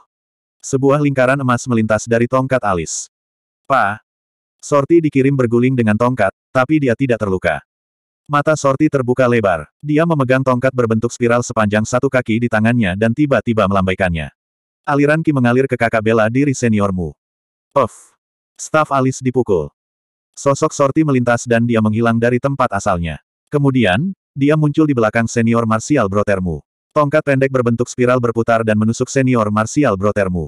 Sebuah lingkaran emas melintas dari tongkat alis. Pa. Sorti dikirim berguling dengan tongkat, tapi dia tidak terluka. Mata Sorti terbuka lebar. Dia memegang tongkat berbentuk spiral sepanjang satu kaki di tangannya dan tiba-tiba melambaikannya. Aliran Ki mengalir ke kakak bela diri seniormu. Puff. Staf alis dipukul. Sosok Sorti melintas dan dia menghilang dari tempat asalnya. Kemudian, dia muncul di belakang senior Martial Brotermu. Tongkat pendek berbentuk spiral berputar dan menusuk senior Martial Brotermu.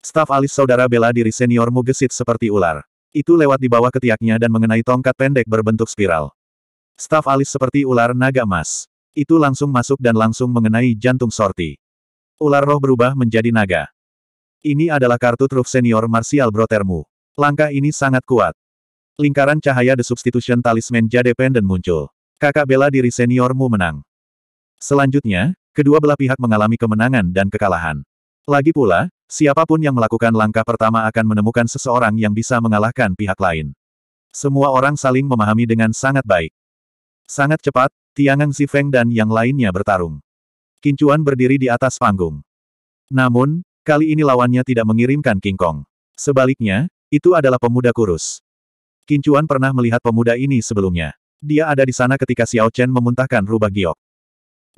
Staf alis saudara bela diri seniormu gesit seperti ular. Itu lewat di bawah ketiaknya dan mengenai tongkat pendek berbentuk spiral. Staf alis seperti ular naga emas. Itu langsung masuk dan langsung mengenai jantung sorti. Ular roh berubah menjadi naga. Ini adalah kartu truf senior Martial Brotermu. Langkah ini sangat kuat. Lingkaran cahaya The Substitution Talisman Jade Pendant muncul. Kakak bela diri seniormu menang. Selanjutnya, kedua belah pihak mengalami kemenangan dan kekalahan. Lagi pula, siapapun yang melakukan langkah pertama akan menemukan seseorang yang bisa mengalahkan pihak lain. Semua orang saling memahami dengan sangat baik. Sangat cepat, Tiangang Zifeng dan yang lainnya bertarung. Kincuan berdiri di atas panggung. Namun, kali ini lawannya tidak mengirimkan King Kong. Sebaliknya, itu adalah pemuda kurus. Kincuan pernah melihat pemuda ini sebelumnya. Dia ada di sana ketika Xiao Chen memuntahkan rubah giok.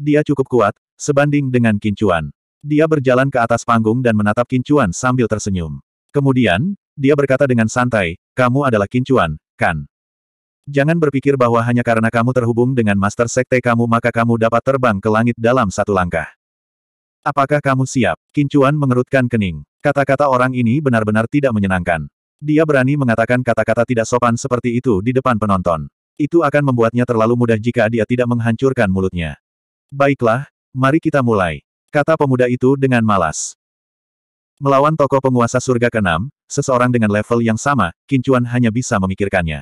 Dia cukup kuat, sebanding dengan Kincuan. Dia berjalan ke atas panggung dan menatap Kincuan sambil tersenyum. Kemudian, dia berkata dengan santai, kamu adalah Kincuan, kan? Jangan berpikir bahwa hanya karena kamu terhubung dengan Master Sekte kamu maka kamu dapat terbang ke langit dalam satu langkah. Apakah kamu siap? Kincuan mengerutkan kening. Kata-kata orang ini benar-benar tidak menyenangkan. Dia berani mengatakan kata-kata tidak sopan seperti itu di depan penonton. Itu akan membuatnya terlalu mudah jika dia tidak menghancurkan mulutnya. Baiklah, mari kita mulai. Kata pemuda itu dengan malas. Melawan tokoh penguasa surga ke seseorang dengan level yang sama, Kincuan hanya bisa memikirkannya.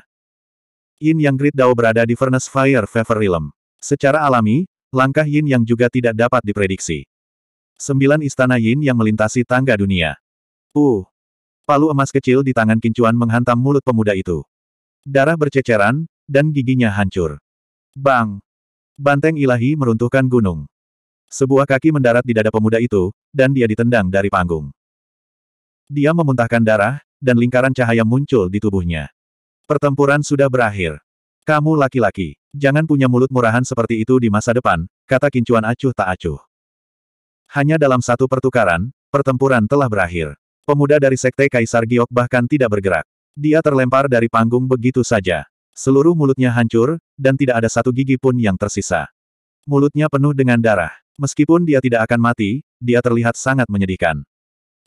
Yin Yang Great Dao berada di Furnace Fire Fever Realm. Secara alami, langkah Yin Yang juga tidak dapat diprediksi. Sembilan istana Yin Yang melintasi tangga dunia. Uh! Palu emas kecil di tangan Kincuan menghantam mulut pemuda itu. Darah berceceran, dan giginya hancur. Bang! Banteng ilahi meruntuhkan gunung. Sebuah kaki mendarat di dada pemuda itu, dan dia ditendang dari panggung. Dia memuntahkan darah, dan lingkaran cahaya muncul di tubuhnya. Pertempuran sudah berakhir. Kamu laki-laki, jangan punya mulut murahan seperti itu di masa depan, kata kincuan acuh tak acuh. Hanya dalam satu pertukaran, pertempuran telah berakhir. Pemuda dari Sekte Kaisar Giok bahkan tidak bergerak. Dia terlempar dari panggung begitu saja. Seluruh mulutnya hancur, dan tidak ada satu gigi pun yang tersisa. Mulutnya penuh dengan darah. Meskipun dia tidak akan mati, dia terlihat sangat menyedihkan.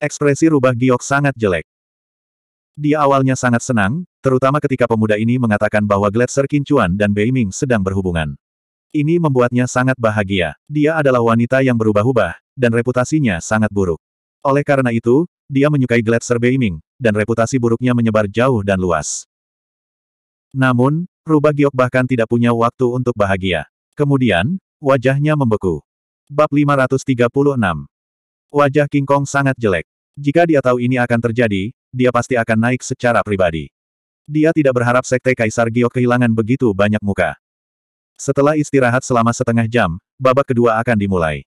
Ekspresi rubah Giok sangat jelek. Dia awalnya sangat senang, terutama ketika pemuda ini mengatakan bahwa Gletser Kincuan dan Bei Ming sedang berhubungan. Ini membuatnya sangat bahagia. Dia adalah wanita yang berubah-ubah, dan reputasinya sangat buruk. Oleh karena itu, dia menyukai Gletser Ming, dan reputasi buruknya menyebar jauh dan luas. Namun, Ruba Giok bahkan tidak punya waktu untuk bahagia. Kemudian, wajahnya membeku. Bab 536 Wajah King Kong sangat jelek. Jika dia tahu ini akan terjadi, dia pasti akan naik secara pribadi. Dia tidak berharap Sekte Kaisar Giok kehilangan begitu banyak muka. Setelah istirahat selama setengah jam, babak kedua akan dimulai.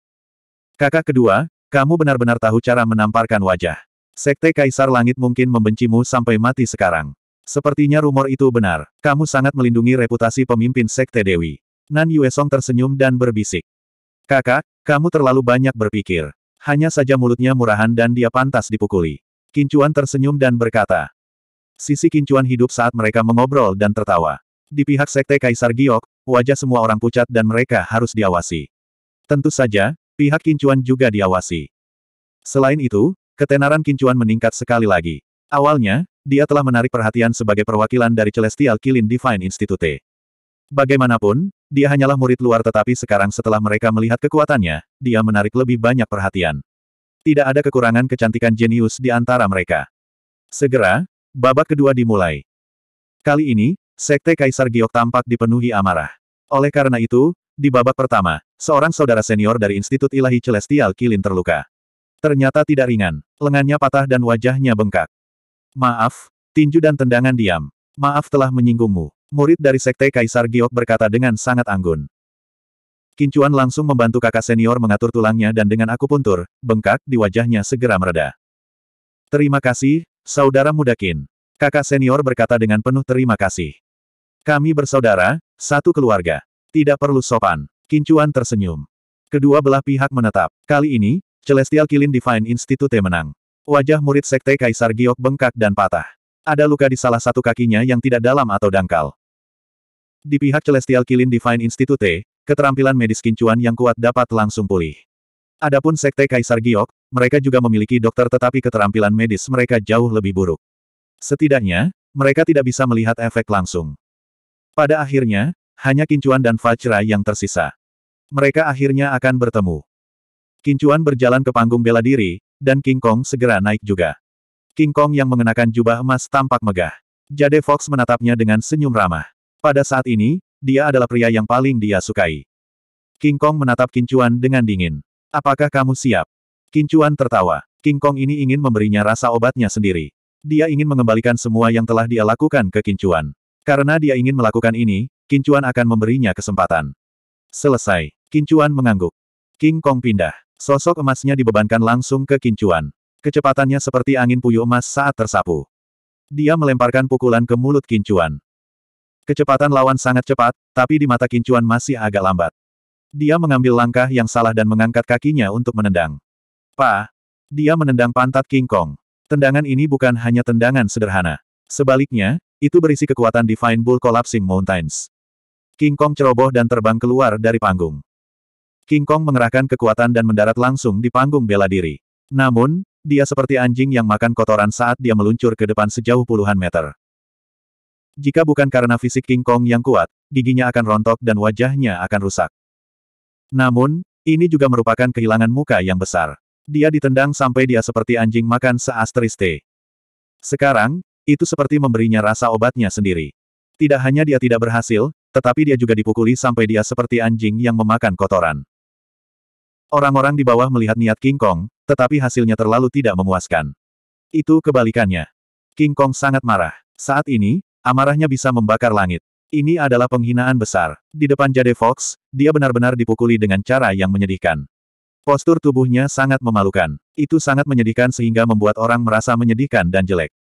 Kakak kedua, kamu benar-benar tahu cara menamparkan wajah. Sekte Kaisar Langit mungkin membencimu sampai mati sekarang. Sepertinya rumor itu benar. Kamu sangat melindungi reputasi pemimpin Sekte Dewi. Nan Yuesong tersenyum dan berbisik. Kakak, kamu terlalu banyak berpikir. Hanya saja mulutnya murahan dan dia pantas dipukuli. Kincuan tersenyum dan berkata. Sisi Kincuan hidup saat mereka mengobrol dan tertawa. Di pihak Sekte Kaisar Giok, wajah semua orang pucat dan mereka harus diawasi. Tentu saja, pihak Kincuan juga diawasi. Selain itu, ketenaran Kincuan meningkat sekali lagi. Awalnya, dia telah menarik perhatian sebagai perwakilan dari Celestial Kilin Divine Institute. Bagaimanapun, dia hanyalah murid luar tetapi sekarang setelah mereka melihat kekuatannya, dia menarik lebih banyak perhatian. Tidak ada kekurangan kecantikan jenius di antara mereka. Segera, babak kedua dimulai. Kali ini, Sekte Kaisar Giok tampak dipenuhi amarah. Oleh karena itu, di babak pertama, seorang saudara senior dari Institut Ilahi Celestial Kilin terluka. Ternyata tidak ringan, lengannya patah dan wajahnya bengkak. Maaf, tinju dan tendangan diam. Maaf telah menyinggungmu. Murid dari Sekte Kaisar Giok berkata dengan sangat anggun. Kincuan langsung membantu kakak senior mengatur tulangnya dan dengan aku puntur, bengkak di wajahnya segera mereda. Terima kasih, saudara muda Kin. Kakak senior berkata dengan penuh terima kasih. Kami bersaudara, satu keluarga. Tidak perlu sopan. Kincuan tersenyum. Kedua belah pihak menetap. Kali ini, Celestial Kilin Divine Institute menang. Wajah murid sekte Kaisar Giok bengkak dan patah. Ada luka di salah satu kakinya yang tidak dalam atau dangkal. Di pihak Celestial Kilin Divine Institute, keterampilan medis kincuan yang kuat dapat langsung pulih. Adapun sekte Kaisar Giok, mereka juga memiliki dokter tetapi keterampilan medis mereka jauh lebih buruk. Setidaknya, mereka tidak bisa melihat efek langsung. Pada akhirnya, hanya Kincuan dan Fajra yang tersisa. Mereka akhirnya akan bertemu. Kincuan berjalan ke panggung bela diri, dan King Kong segera naik juga. King Kong yang mengenakan jubah emas tampak megah. Jade Fox menatapnya dengan senyum ramah. Pada saat ini, dia adalah pria yang paling dia sukai. King Kong menatap Kincuan dengan dingin. Apakah kamu siap? Kincuan tertawa. King Kong ini ingin memberinya rasa obatnya sendiri. Dia ingin mengembalikan semua yang telah dia lakukan ke Kincuan. Karena dia ingin melakukan ini, Kincuan akan memberinya kesempatan. Selesai. Kincuan mengangguk. King Kong pindah. Sosok emasnya dibebankan langsung ke Kincuan. Kecepatannya seperti angin puyuh emas saat tersapu. Dia melemparkan pukulan ke mulut Kincuan. Kecepatan lawan sangat cepat, tapi di mata Kincuan masih agak lambat. Dia mengambil langkah yang salah dan mengangkat kakinya untuk menendang. Pa! Dia menendang pantat King Kong. Tendangan ini bukan hanya tendangan sederhana. Sebaliknya, itu berisi kekuatan Divine Bull Collapsing Mountains. King Kong ceroboh dan terbang keluar dari panggung. King Kong mengerahkan kekuatan dan mendarat langsung di panggung bela diri. Namun, dia seperti anjing yang makan kotoran saat dia meluncur ke depan sejauh puluhan meter. Jika bukan karena fisik King Kong yang kuat, giginya akan rontok dan wajahnya akan rusak. Namun, ini juga merupakan kehilangan muka yang besar. Dia ditendang sampai dia seperti anjing makan seasteris teh. Sekarang, itu seperti memberinya rasa obatnya sendiri. Tidak hanya dia tidak berhasil, tetapi dia juga dipukuli sampai dia seperti anjing yang memakan kotoran. Orang-orang di bawah melihat niat King Kong, tetapi hasilnya terlalu tidak memuaskan. Itu kebalikannya. King Kong sangat marah. Saat ini, amarahnya bisa membakar langit. Ini adalah penghinaan besar. Di depan Jade Fox, dia benar-benar dipukuli dengan cara yang menyedihkan. Postur tubuhnya sangat memalukan. Itu sangat menyedihkan sehingga membuat orang merasa menyedihkan dan jelek.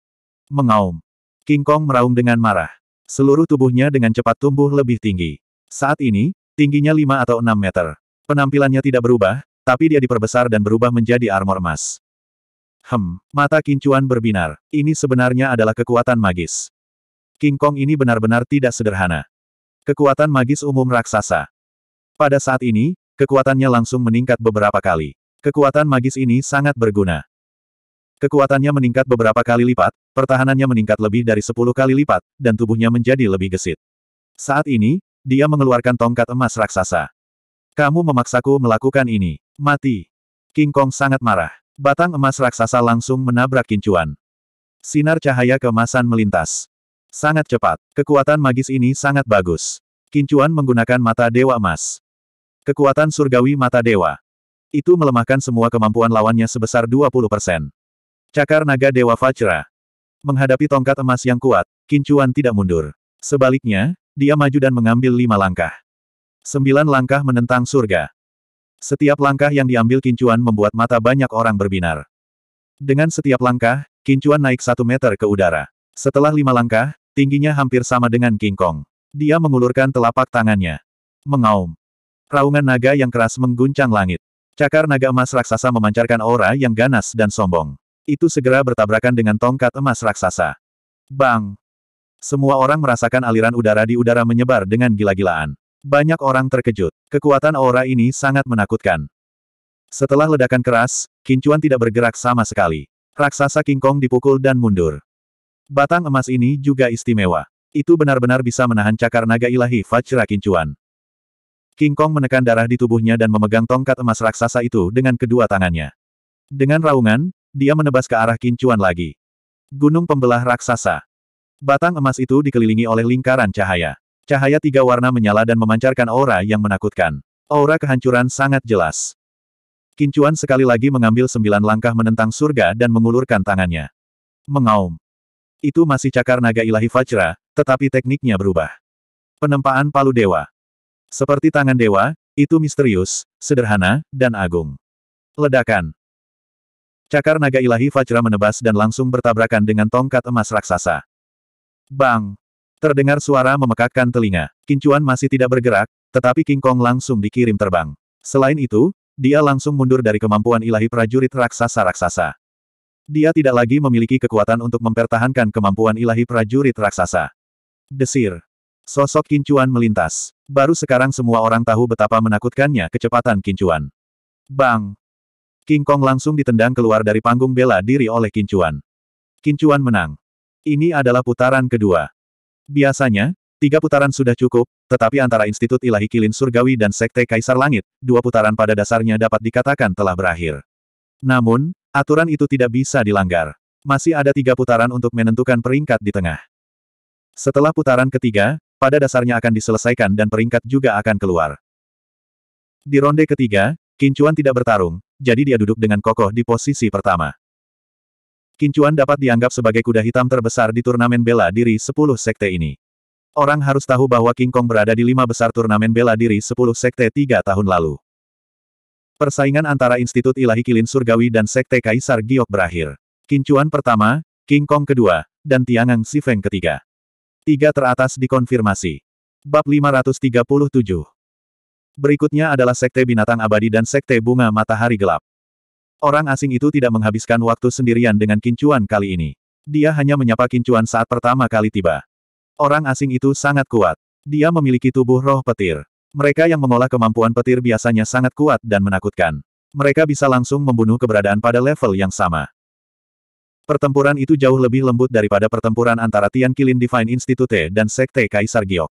Mengaum. King Kong meraung dengan marah. Seluruh tubuhnya dengan cepat tumbuh lebih tinggi. Saat ini, tingginya 5 atau 6 meter. Penampilannya tidak berubah, tapi dia diperbesar dan berubah menjadi armor emas. Hem, mata kincuan berbinar. Ini sebenarnya adalah kekuatan magis. King Kong ini benar-benar tidak sederhana. Kekuatan magis umum raksasa. Pada saat ini, kekuatannya langsung meningkat beberapa kali. Kekuatan magis ini sangat berguna. Kekuatannya meningkat beberapa kali lipat, pertahanannya meningkat lebih dari 10 kali lipat, dan tubuhnya menjadi lebih gesit. Saat ini, dia mengeluarkan tongkat emas raksasa. Kamu memaksaku melakukan ini. Mati. King Kong sangat marah. Batang emas raksasa langsung menabrak kincuan. Sinar cahaya kemasan melintas. Sangat cepat. Kekuatan magis ini sangat bagus. Kincuan menggunakan mata dewa emas. Kekuatan surgawi mata dewa. Itu melemahkan semua kemampuan lawannya sebesar 20%. Cakar naga dewa Fajra. Menghadapi tongkat emas yang kuat, Kincuan tidak mundur. Sebaliknya, dia maju dan mengambil lima langkah. Sembilan langkah menentang surga. Setiap langkah yang diambil Kincuan membuat mata banyak orang berbinar. Dengan setiap langkah, Kincuan naik satu meter ke udara. Setelah lima langkah, tingginya hampir sama dengan King Kong. Dia mengulurkan telapak tangannya. Mengaum. Raungan naga yang keras mengguncang langit. Cakar naga emas raksasa memancarkan aura yang ganas dan sombong. Itu segera bertabrakan dengan tongkat emas raksasa. Bang! Semua orang merasakan aliran udara di udara menyebar dengan gila-gilaan. Banyak orang terkejut. Kekuatan aura ini sangat menakutkan. Setelah ledakan keras, Kincuan tidak bergerak sama sekali. Raksasa King Kong dipukul dan mundur. Batang emas ini juga istimewa. Itu benar-benar bisa menahan cakar naga ilahi Fajra Kincuan. King Kong menekan darah di tubuhnya dan memegang tongkat emas raksasa itu dengan kedua tangannya. Dengan raungan, dia menebas ke arah Kincuan lagi. Gunung Pembelah Raksasa. Batang emas itu dikelilingi oleh lingkaran cahaya. Cahaya tiga warna menyala dan memancarkan aura yang menakutkan. Aura kehancuran sangat jelas. Kincuan sekali lagi mengambil sembilan langkah menentang surga dan mengulurkan tangannya. Mengaum. Itu masih cakar naga ilahi Vajra, tetapi tekniknya berubah. Penempaan palu dewa. Seperti tangan dewa, itu misterius, sederhana, dan agung. Ledakan. Cakar naga ilahi Vajra menebas dan langsung bertabrakan dengan tongkat emas raksasa. Bang! Terdengar suara memekakkan telinga. Kincuan masih tidak bergerak, tetapi King Kong langsung dikirim terbang. Selain itu, dia langsung mundur dari kemampuan ilahi prajurit raksasa-raksasa. Dia tidak lagi memiliki kekuatan untuk mempertahankan kemampuan ilahi prajurit raksasa. Desir. Sosok Kincuan melintas. Baru sekarang semua orang tahu betapa menakutkannya kecepatan Kincuan. Bang! King Kong langsung ditendang keluar dari panggung bela diri oleh Kincuan. Kincuan menang. Ini adalah putaran kedua. Biasanya, tiga putaran sudah cukup, tetapi antara Institut Ilahi Kilin Surgawi dan Sekte Kaisar Langit, dua putaran pada dasarnya dapat dikatakan telah berakhir. Namun, aturan itu tidak bisa dilanggar. Masih ada tiga putaran untuk menentukan peringkat di tengah. Setelah putaran ketiga, pada dasarnya akan diselesaikan dan peringkat juga akan keluar. Di ronde ketiga, Kincuan tidak bertarung, jadi dia duduk dengan kokoh di posisi pertama. Kincuan dapat dianggap sebagai kuda hitam terbesar di turnamen bela diri 10 sekte ini. Orang harus tahu bahwa King Kong berada di lima besar turnamen bela diri 10 sekte tiga tahun lalu. Persaingan antara Institut Ilahi Kilin Surgawi dan Sekte Kaisar Giok berakhir. Kincuan pertama, King Kong kedua, dan Tiangang Sifeng ketiga. Tiga teratas dikonfirmasi. Bab 537 Berikutnya adalah Sekte Binatang Abadi dan Sekte Bunga Matahari Gelap. Orang asing itu tidak menghabiskan waktu sendirian dengan Kincuan kali ini. Dia hanya menyapa Kincuan saat pertama kali tiba. Orang asing itu sangat kuat. Dia memiliki tubuh roh petir. Mereka yang mengolah kemampuan petir biasanya sangat kuat dan menakutkan. Mereka bisa langsung membunuh keberadaan pada level yang sama. Pertempuran itu jauh lebih lembut daripada pertempuran antara Tian Kilin Divine Institute dan Sekte Kaisar Giok.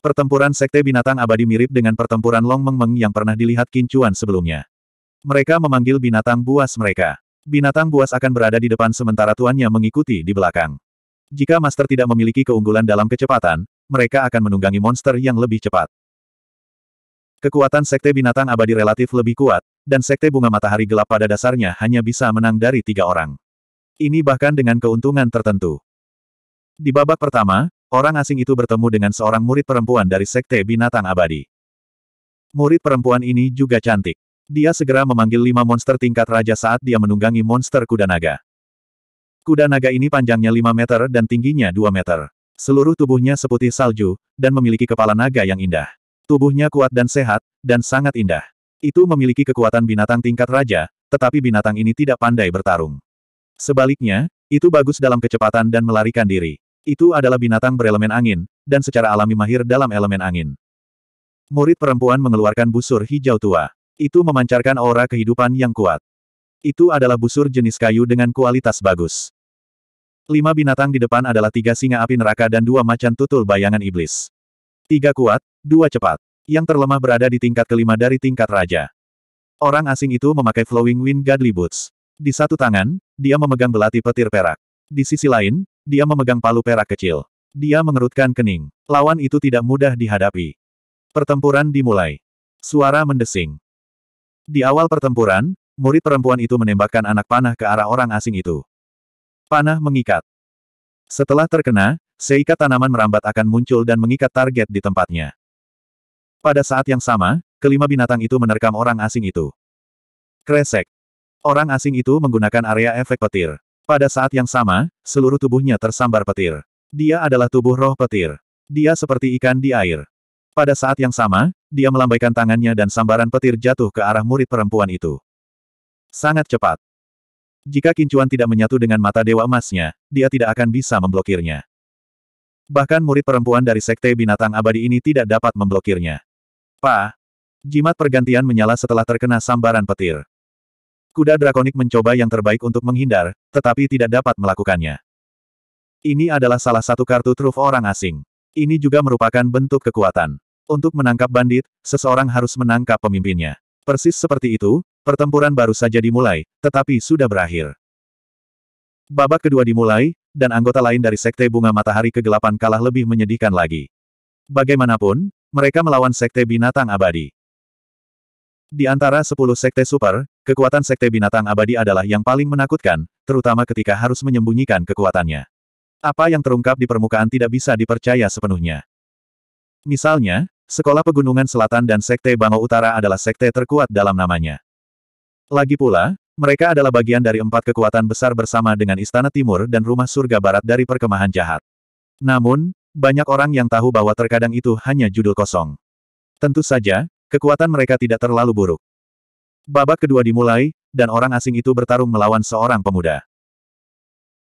Pertempuran Sekte Binatang Abadi mirip dengan pertempuran Long Meng Meng yang pernah dilihat Kincuan sebelumnya. Mereka memanggil binatang buas mereka. Binatang buas akan berada di depan sementara tuannya mengikuti di belakang. Jika Master tidak memiliki keunggulan dalam kecepatan, mereka akan menunggangi monster yang lebih cepat. Kekuatan Sekte Binatang Abadi relatif lebih kuat, dan Sekte Bunga Matahari Gelap pada dasarnya hanya bisa menang dari tiga orang. Ini bahkan dengan keuntungan tertentu. Di babak pertama, orang asing itu bertemu dengan seorang murid perempuan dari Sekte Binatang Abadi. Murid perempuan ini juga cantik. Dia segera memanggil lima monster tingkat raja saat dia menunggangi monster kuda naga. Kuda naga ini panjangnya 5 meter dan tingginya 2 meter. Seluruh tubuhnya seputih salju, dan memiliki kepala naga yang indah. Tubuhnya kuat dan sehat, dan sangat indah. Itu memiliki kekuatan binatang tingkat raja, tetapi binatang ini tidak pandai bertarung. Sebaliknya, itu bagus dalam kecepatan dan melarikan diri. Itu adalah binatang berelemen angin, dan secara alami mahir dalam elemen angin. Murid perempuan mengeluarkan busur hijau tua. Itu memancarkan aura kehidupan yang kuat. Itu adalah busur jenis kayu dengan kualitas bagus. Lima binatang di depan adalah tiga singa api neraka dan dua macan tutul bayangan iblis. Tiga kuat, dua cepat. Yang terlemah berada di tingkat kelima dari tingkat raja. Orang asing itu memakai flowing wind godly boots. Di satu tangan, dia memegang belati petir perak. Di sisi lain, dia memegang palu perak kecil. Dia mengerutkan kening. Lawan itu tidak mudah dihadapi. Pertempuran dimulai. Suara mendesing. Di awal pertempuran, murid perempuan itu menembakkan anak panah ke arah orang asing itu. Panah mengikat. Setelah terkena, seikat tanaman merambat akan muncul dan mengikat target di tempatnya. Pada saat yang sama, kelima binatang itu menerkam orang asing itu. Kresek. Orang asing itu menggunakan area efek petir. Pada saat yang sama, seluruh tubuhnya tersambar petir. Dia adalah tubuh roh petir. Dia seperti ikan di air. Pada saat yang sama, dia melambaikan tangannya dan sambaran petir jatuh ke arah murid perempuan itu. Sangat cepat. Jika kincuan tidak menyatu dengan mata dewa emasnya, dia tidak akan bisa memblokirnya. Bahkan murid perempuan dari sekte binatang abadi ini tidak dapat memblokirnya. Pa! Jimat pergantian menyala setelah terkena sambaran petir. Kuda drakonik mencoba yang terbaik untuk menghindar, tetapi tidak dapat melakukannya. Ini adalah salah satu kartu truf orang asing. Ini juga merupakan bentuk kekuatan. Untuk menangkap bandit, seseorang harus menangkap pemimpinnya. Persis seperti itu, pertempuran baru saja dimulai, tetapi sudah berakhir. Babak kedua dimulai, dan anggota lain dari Sekte Bunga Matahari Kegelapan kalah lebih menyedihkan lagi. Bagaimanapun, mereka melawan Sekte Binatang Abadi. Di antara sepuluh Sekte Super, kekuatan Sekte Binatang Abadi adalah yang paling menakutkan, terutama ketika harus menyembunyikan kekuatannya. Apa yang terungkap di permukaan tidak bisa dipercaya sepenuhnya. Misalnya, Sekolah Pegunungan Selatan dan Sekte Bangau Utara adalah sekte terkuat dalam namanya. Lagi pula, mereka adalah bagian dari empat kekuatan besar bersama dengan Istana Timur dan Rumah Surga Barat dari perkemahan jahat. Namun, banyak orang yang tahu bahwa terkadang itu hanya judul kosong. Tentu saja, kekuatan mereka tidak terlalu buruk. Babak kedua dimulai, dan orang asing itu bertarung melawan seorang pemuda.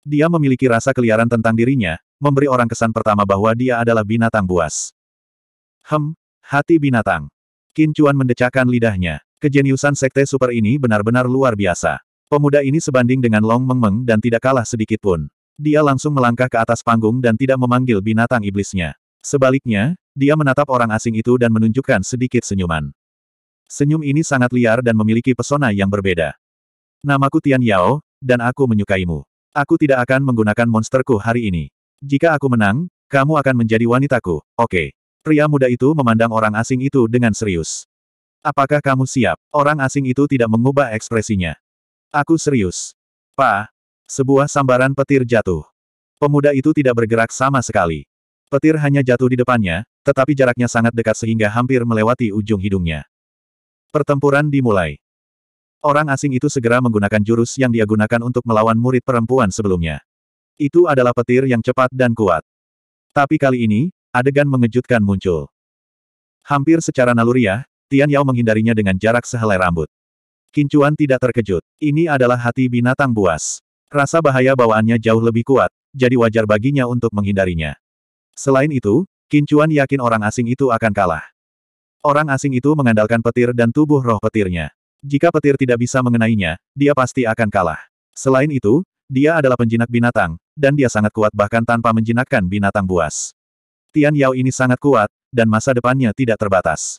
Dia memiliki rasa keliaran tentang dirinya, memberi orang kesan pertama bahwa dia adalah binatang buas. Hem, hati binatang. Kincuan Chuan mendecakkan lidahnya. Kejeniusan sekte super ini benar-benar luar biasa. Pemuda ini sebanding dengan Long Meng -meng dan tidak kalah sedikit pun. Dia langsung melangkah ke atas panggung dan tidak memanggil binatang iblisnya. Sebaliknya, dia menatap orang asing itu dan menunjukkan sedikit senyuman. Senyum ini sangat liar dan memiliki pesona yang berbeda. Namaku Tian Yao, dan aku menyukaimu. Aku tidak akan menggunakan monsterku hari ini. Jika aku menang, kamu akan menjadi wanitaku, oke. Okay. Pria muda itu memandang orang asing itu dengan serius. Apakah kamu siap? Orang asing itu tidak mengubah ekspresinya. Aku serius. Pa. Sebuah sambaran petir jatuh. Pemuda itu tidak bergerak sama sekali. Petir hanya jatuh di depannya, tetapi jaraknya sangat dekat sehingga hampir melewati ujung hidungnya. Pertempuran dimulai. Orang asing itu segera menggunakan jurus yang dia gunakan untuk melawan murid perempuan sebelumnya. Itu adalah petir yang cepat dan kuat. Tapi kali ini, Adegan mengejutkan muncul. Hampir secara naluriah, Tian Yao menghindarinya dengan jarak sehelai rambut. Kincuan tidak terkejut. Ini adalah hati binatang buas. Rasa bahaya bawaannya jauh lebih kuat, jadi wajar baginya untuk menghindarinya. Selain itu, Kincuan yakin orang asing itu akan kalah. Orang asing itu mengandalkan petir dan tubuh roh petirnya. Jika petir tidak bisa mengenainya, dia pasti akan kalah. Selain itu, dia adalah penjinak binatang, dan dia sangat kuat bahkan tanpa menjinakkan binatang buas. Tian Yao ini sangat kuat, dan masa depannya tidak terbatas.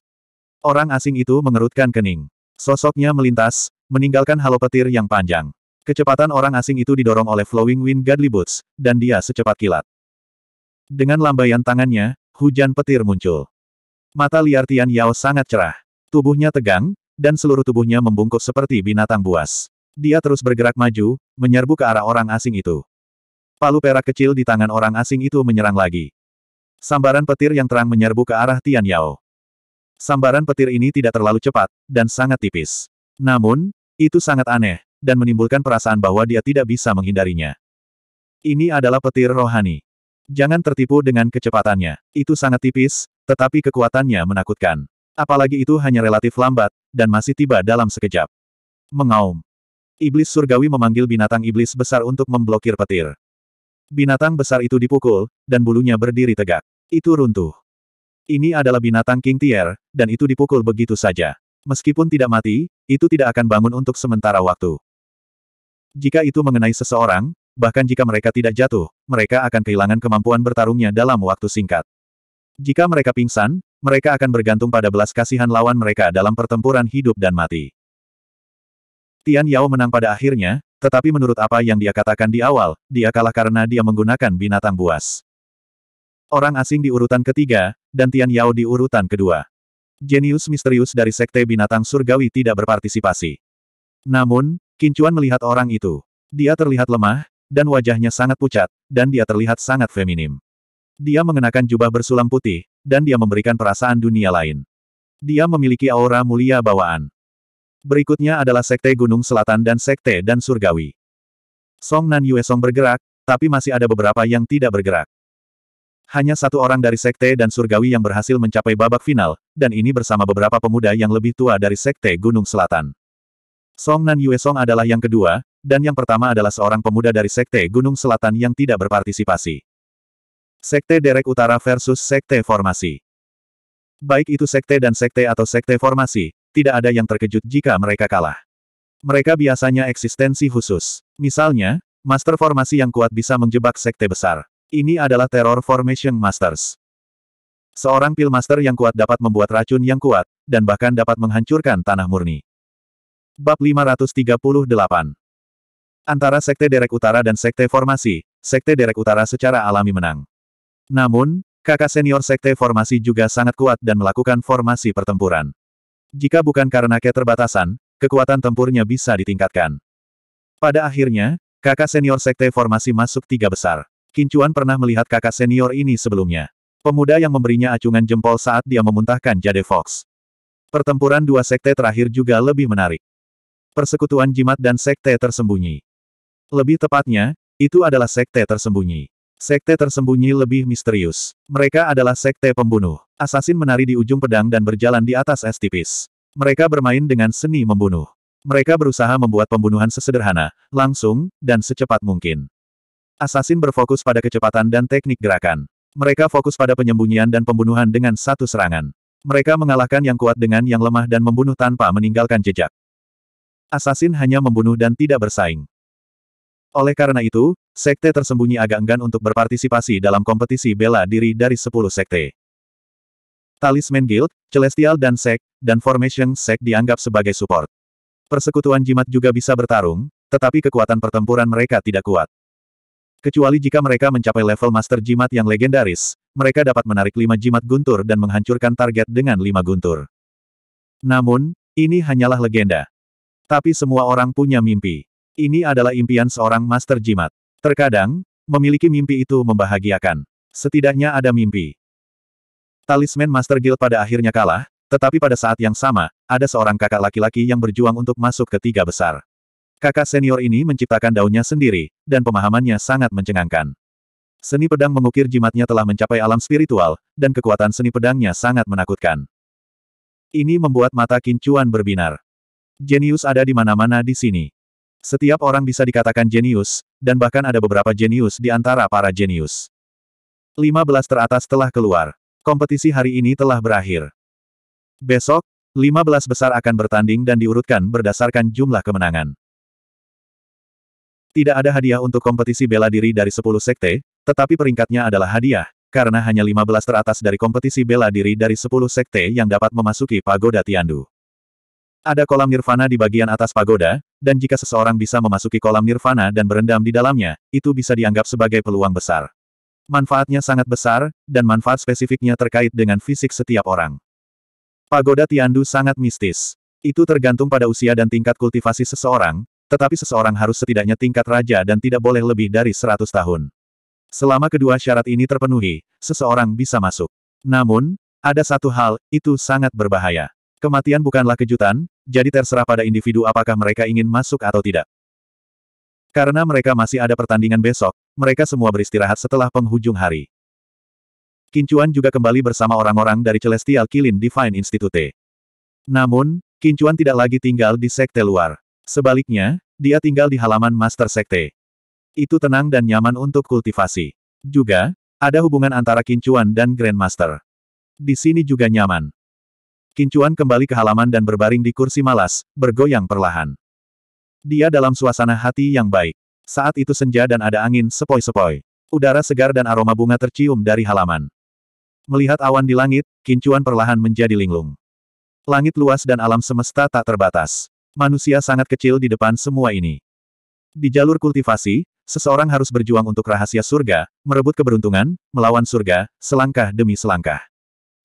Orang asing itu mengerutkan kening. Sosoknya melintas, meninggalkan halo petir yang panjang. Kecepatan orang asing itu didorong oleh Flowing Wind Godly Boots, dan dia secepat kilat. Dengan lambaian tangannya, hujan petir muncul. Mata liar Tian Yao sangat cerah. Tubuhnya tegang, dan seluruh tubuhnya membungkuk seperti binatang buas. Dia terus bergerak maju, menyerbu ke arah orang asing itu. Palu perak kecil di tangan orang asing itu menyerang lagi. Sambaran petir yang terang menyerbu ke arah Tian Yao. Sambaran petir ini tidak terlalu cepat, dan sangat tipis. Namun, itu sangat aneh, dan menimbulkan perasaan bahwa dia tidak bisa menghindarinya. Ini adalah petir rohani. Jangan tertipu dengan kecepatannya. Itu sangat tipis, tetapi kekuatannya menakutkan. Apalagi itu hanya relatif lambat, dan masih tiba dalam sekejap. Mengaum. Iblis surgawi memanggil binatang iblis besar untuk memblokir petir. Binatang besar itu dipukul, dan bulunya berdiri tegak. Itu runtuh. Ini adalah binatang King Tier, dan itu dipukul begitu saja. Meskipun tidak mati, itu tidak akan bangun untuk sementara waktu. Jika itu mengenai seseorang, bahkan jika mereka tidak jatuh, mereka akan kehilangan kemampuan bertarungnya dalam waktu singkat. Jika mereka pingsan, mereka akan bergantung pada belas kasihan lawan mereka dalam pertempuran hidup dan mati. Tian Yao menang pada akhirnya, tetapi menurut apa yang dia katakan di awal, dia kalah karena dia menggunakan binatang buas orang asing di urutan ketiga, dan Tian Yao di urutan kedua. Jenius misterius dari Sekte Binatang Surgawi tidak berpartisipasi. Namun, Kincuan melihat orang itu. Dia terlihat lemah, dan wajahnya sangat pucat, dan dia terlihat sangat feminim. Dia mengenakan jubah bersulam putih, dan dia memberikan perasaan dunia lain. Dia memiliki aura mulia bawaan. Berikutnya adalah Sekte Gunung Selatan dan Sekte dan Surgawi. Song Nan Yue Song bergerak, tapi masih ada beberapa yang tidak bergerak. Hanya satu orang dari Sekte dan Surgawi yang berhasil mencapai babak final, dan ini bersama beberapa pemuda yang lebih tua dari Sekte Gunung Selatan. Song Nan Yue Song adalah yang kedua, dan yang pertama adalah seorang pemuda dari Sekte Gunung Selatan yang tidak berpartisipasi. Sekte Derek Utara versus Sekte Formasi Baik itu Sekte dan Sekte atau Sekte Formasi, tidak ada yang terkejut jika mereka kalah. Mereka biasanya eksistensi khusus. Misalnya, Master Formasi yang kuat bisa menjebak Sekte besar. Ini adalah Terror Formation Masters. Seorang Pilmaster yang kuat dapat membuat racun yang kuat, dan bahkan dapat menghancurkan tanah murni. Bab 538 Antara Sekte Derek Utara dan Sekte Formasi, Sekte Derek Utara secara alami menang. Namun, kakak senior Sekte Formasi juga sangat kuat dan melakukan formasi pertempuran. Jika bukan karena keterbatasan, kekuatan tempurnya bisa ditingkatkan. Pada akhirnya, kakak senior Sekte Formasi masuk tiga besar. Kincuan pernah melihat kakak senior ini sebelumnya. Pemuda yang memberinya acungan jempol saat dia memuntahkan Jade Fox. Pertempuran dua sekte terakhir juga lebih menarik. Persekutuan jimat dan sekte tersembunyi. Lebih tepatnya, itu adalah sekte tersembunyi. Sekte tersembunyi lebih misterius. Mereka adalah sekte pembunuh. Asasin menari di ujung pedang dan berjalan di atas es tipis. Mereka bermain dengan seni membunuh. Mereka berusaha membuat pembunuhan sesederhana, langsung, dan secepat mungkin. Asasin berfokus pada kecepatan dan teknik gerakan. Mereka fokus pada penyembunyian dan pembunuhan dengan satu serangan. Mereka mengalahkan yang kuat dengan yang lemah dan membunuh tanpa meninggalkan jejak. Asasin hanya membunuh dan tidak bersaing. Oleh karena itu, sekte tersembunyi agak enggan untuk berpartisipasi dalam kompetisi bela diri dari 10 sekte. Talisman Guild, Celestial dan Sek, dan Formation Sek dianggap sebagai support. Persekutuan jimat juga bisa bertarung, tetapi kekuatan pertempuran mereka tidak kuat. Kecuali jika mereka mencapai level master jimat yang legendaris, mereka dapat menarik lima jimat guntur dan menghancurkan target dengan lima guntur. Namun, ini hanyalah legenda. Tapi semua orang punya mimpi. Ini adalah impian seorang master jimat. Terkadang, memiliki mimpi itu membahagiakan. Setidaknya ada mimpi. Talisman Master Guild pada akhirnya kalah, tetapi pada saat yang sama, ada seorang kakak laki-laki yang berjuang untuk masuk ke tiga besar. Kakak senior ini menciptakan daunnya sendiri, dan pemahamannya sangat mencengangkan. Seni pedang mengukir jimatnya telah mencapai alam spiritual, dan kekuatan seni pedangnya sangat menakutkan. Ini membuat mata Kincuan berbinar. Jenius ada di mana-mana di sini. Setiap orang bisa dikatakan jenius, dan bahkan ada beberapa jenius di antara para jenius. 15 teratas telah keluar. Kompetisi hari ini telah berakhir. Besok, 15 besar akan bertanding dan diurutkan berdasarkan jumlah kemenangan. Tidak ada hadiah untuk kompetisi bela diri dari 10 sekte, tetapi peringkatnya adalah hadiah, karena hanya 15 teratas dari kompetisi bela diri dari 10 sekte yang dapat memasuki pagoda Tiandu. Ada kolam nirvana di bagian atas pagoda, dan jika seseorang bisa memasuki kolam nirvana dan berendam di dalamnya, itu bisa dianggap sebagai peluang besar. Manfaatnya sangat besar, dan manfaat spesifiknya terkait dengan fisik setiap orang. Pagoda Tiandu sangat mistis. Itu tergantung pada usia dan tingkat kultivasi seseorang, tetapi seseorang harus setidaknya tingkat raja dan tidak boleh lebih dari 100 tahun. Selama kedua syarat ini terpenuhi, seseorang bisa masuk. Namun, ada satu hal, itu sangat berbahaya. Kematian bukanlah kejutan, jadi terserah pada individu apakah mereka ingin masuk atau tidak. Karena mereka masih ada pertandingan besok, mereka semua beristirahat setelah penghujung hari. Kincuan juga kembali bersama orang-orang dari Celestial Kilin Divine Institute. Namun, Kincuan tidak lagi tinggal di sekte luar. Sebaliknya, dia tinggal di halaman Master Sekte. Itu tenang dan nyaman untuk kultivasi. Juga, ada hubungan antara Kincuan dan Grandmaster. Di sini juga nyaman. Kincuan kembali ke halaman dan berbaring di kursi malas, bergoyang perlahan. Dia dalam suasana hati yang baik. Saat itu senja dan ada angin sepoi-sepoi. Udara segar dan aroma bunga tercium dari halaman. Melihat awan di langit, Kincuan perlahan menjadi linglung. Langit luas dan alam semesta tak terbatas. Manusia sangat kecil di depan semua ini. Di jalur kultivasi, seseorang harus berjuang untuk rahasia surga, merebut keberuntungan, melawan surga, selangkah demi selangkah.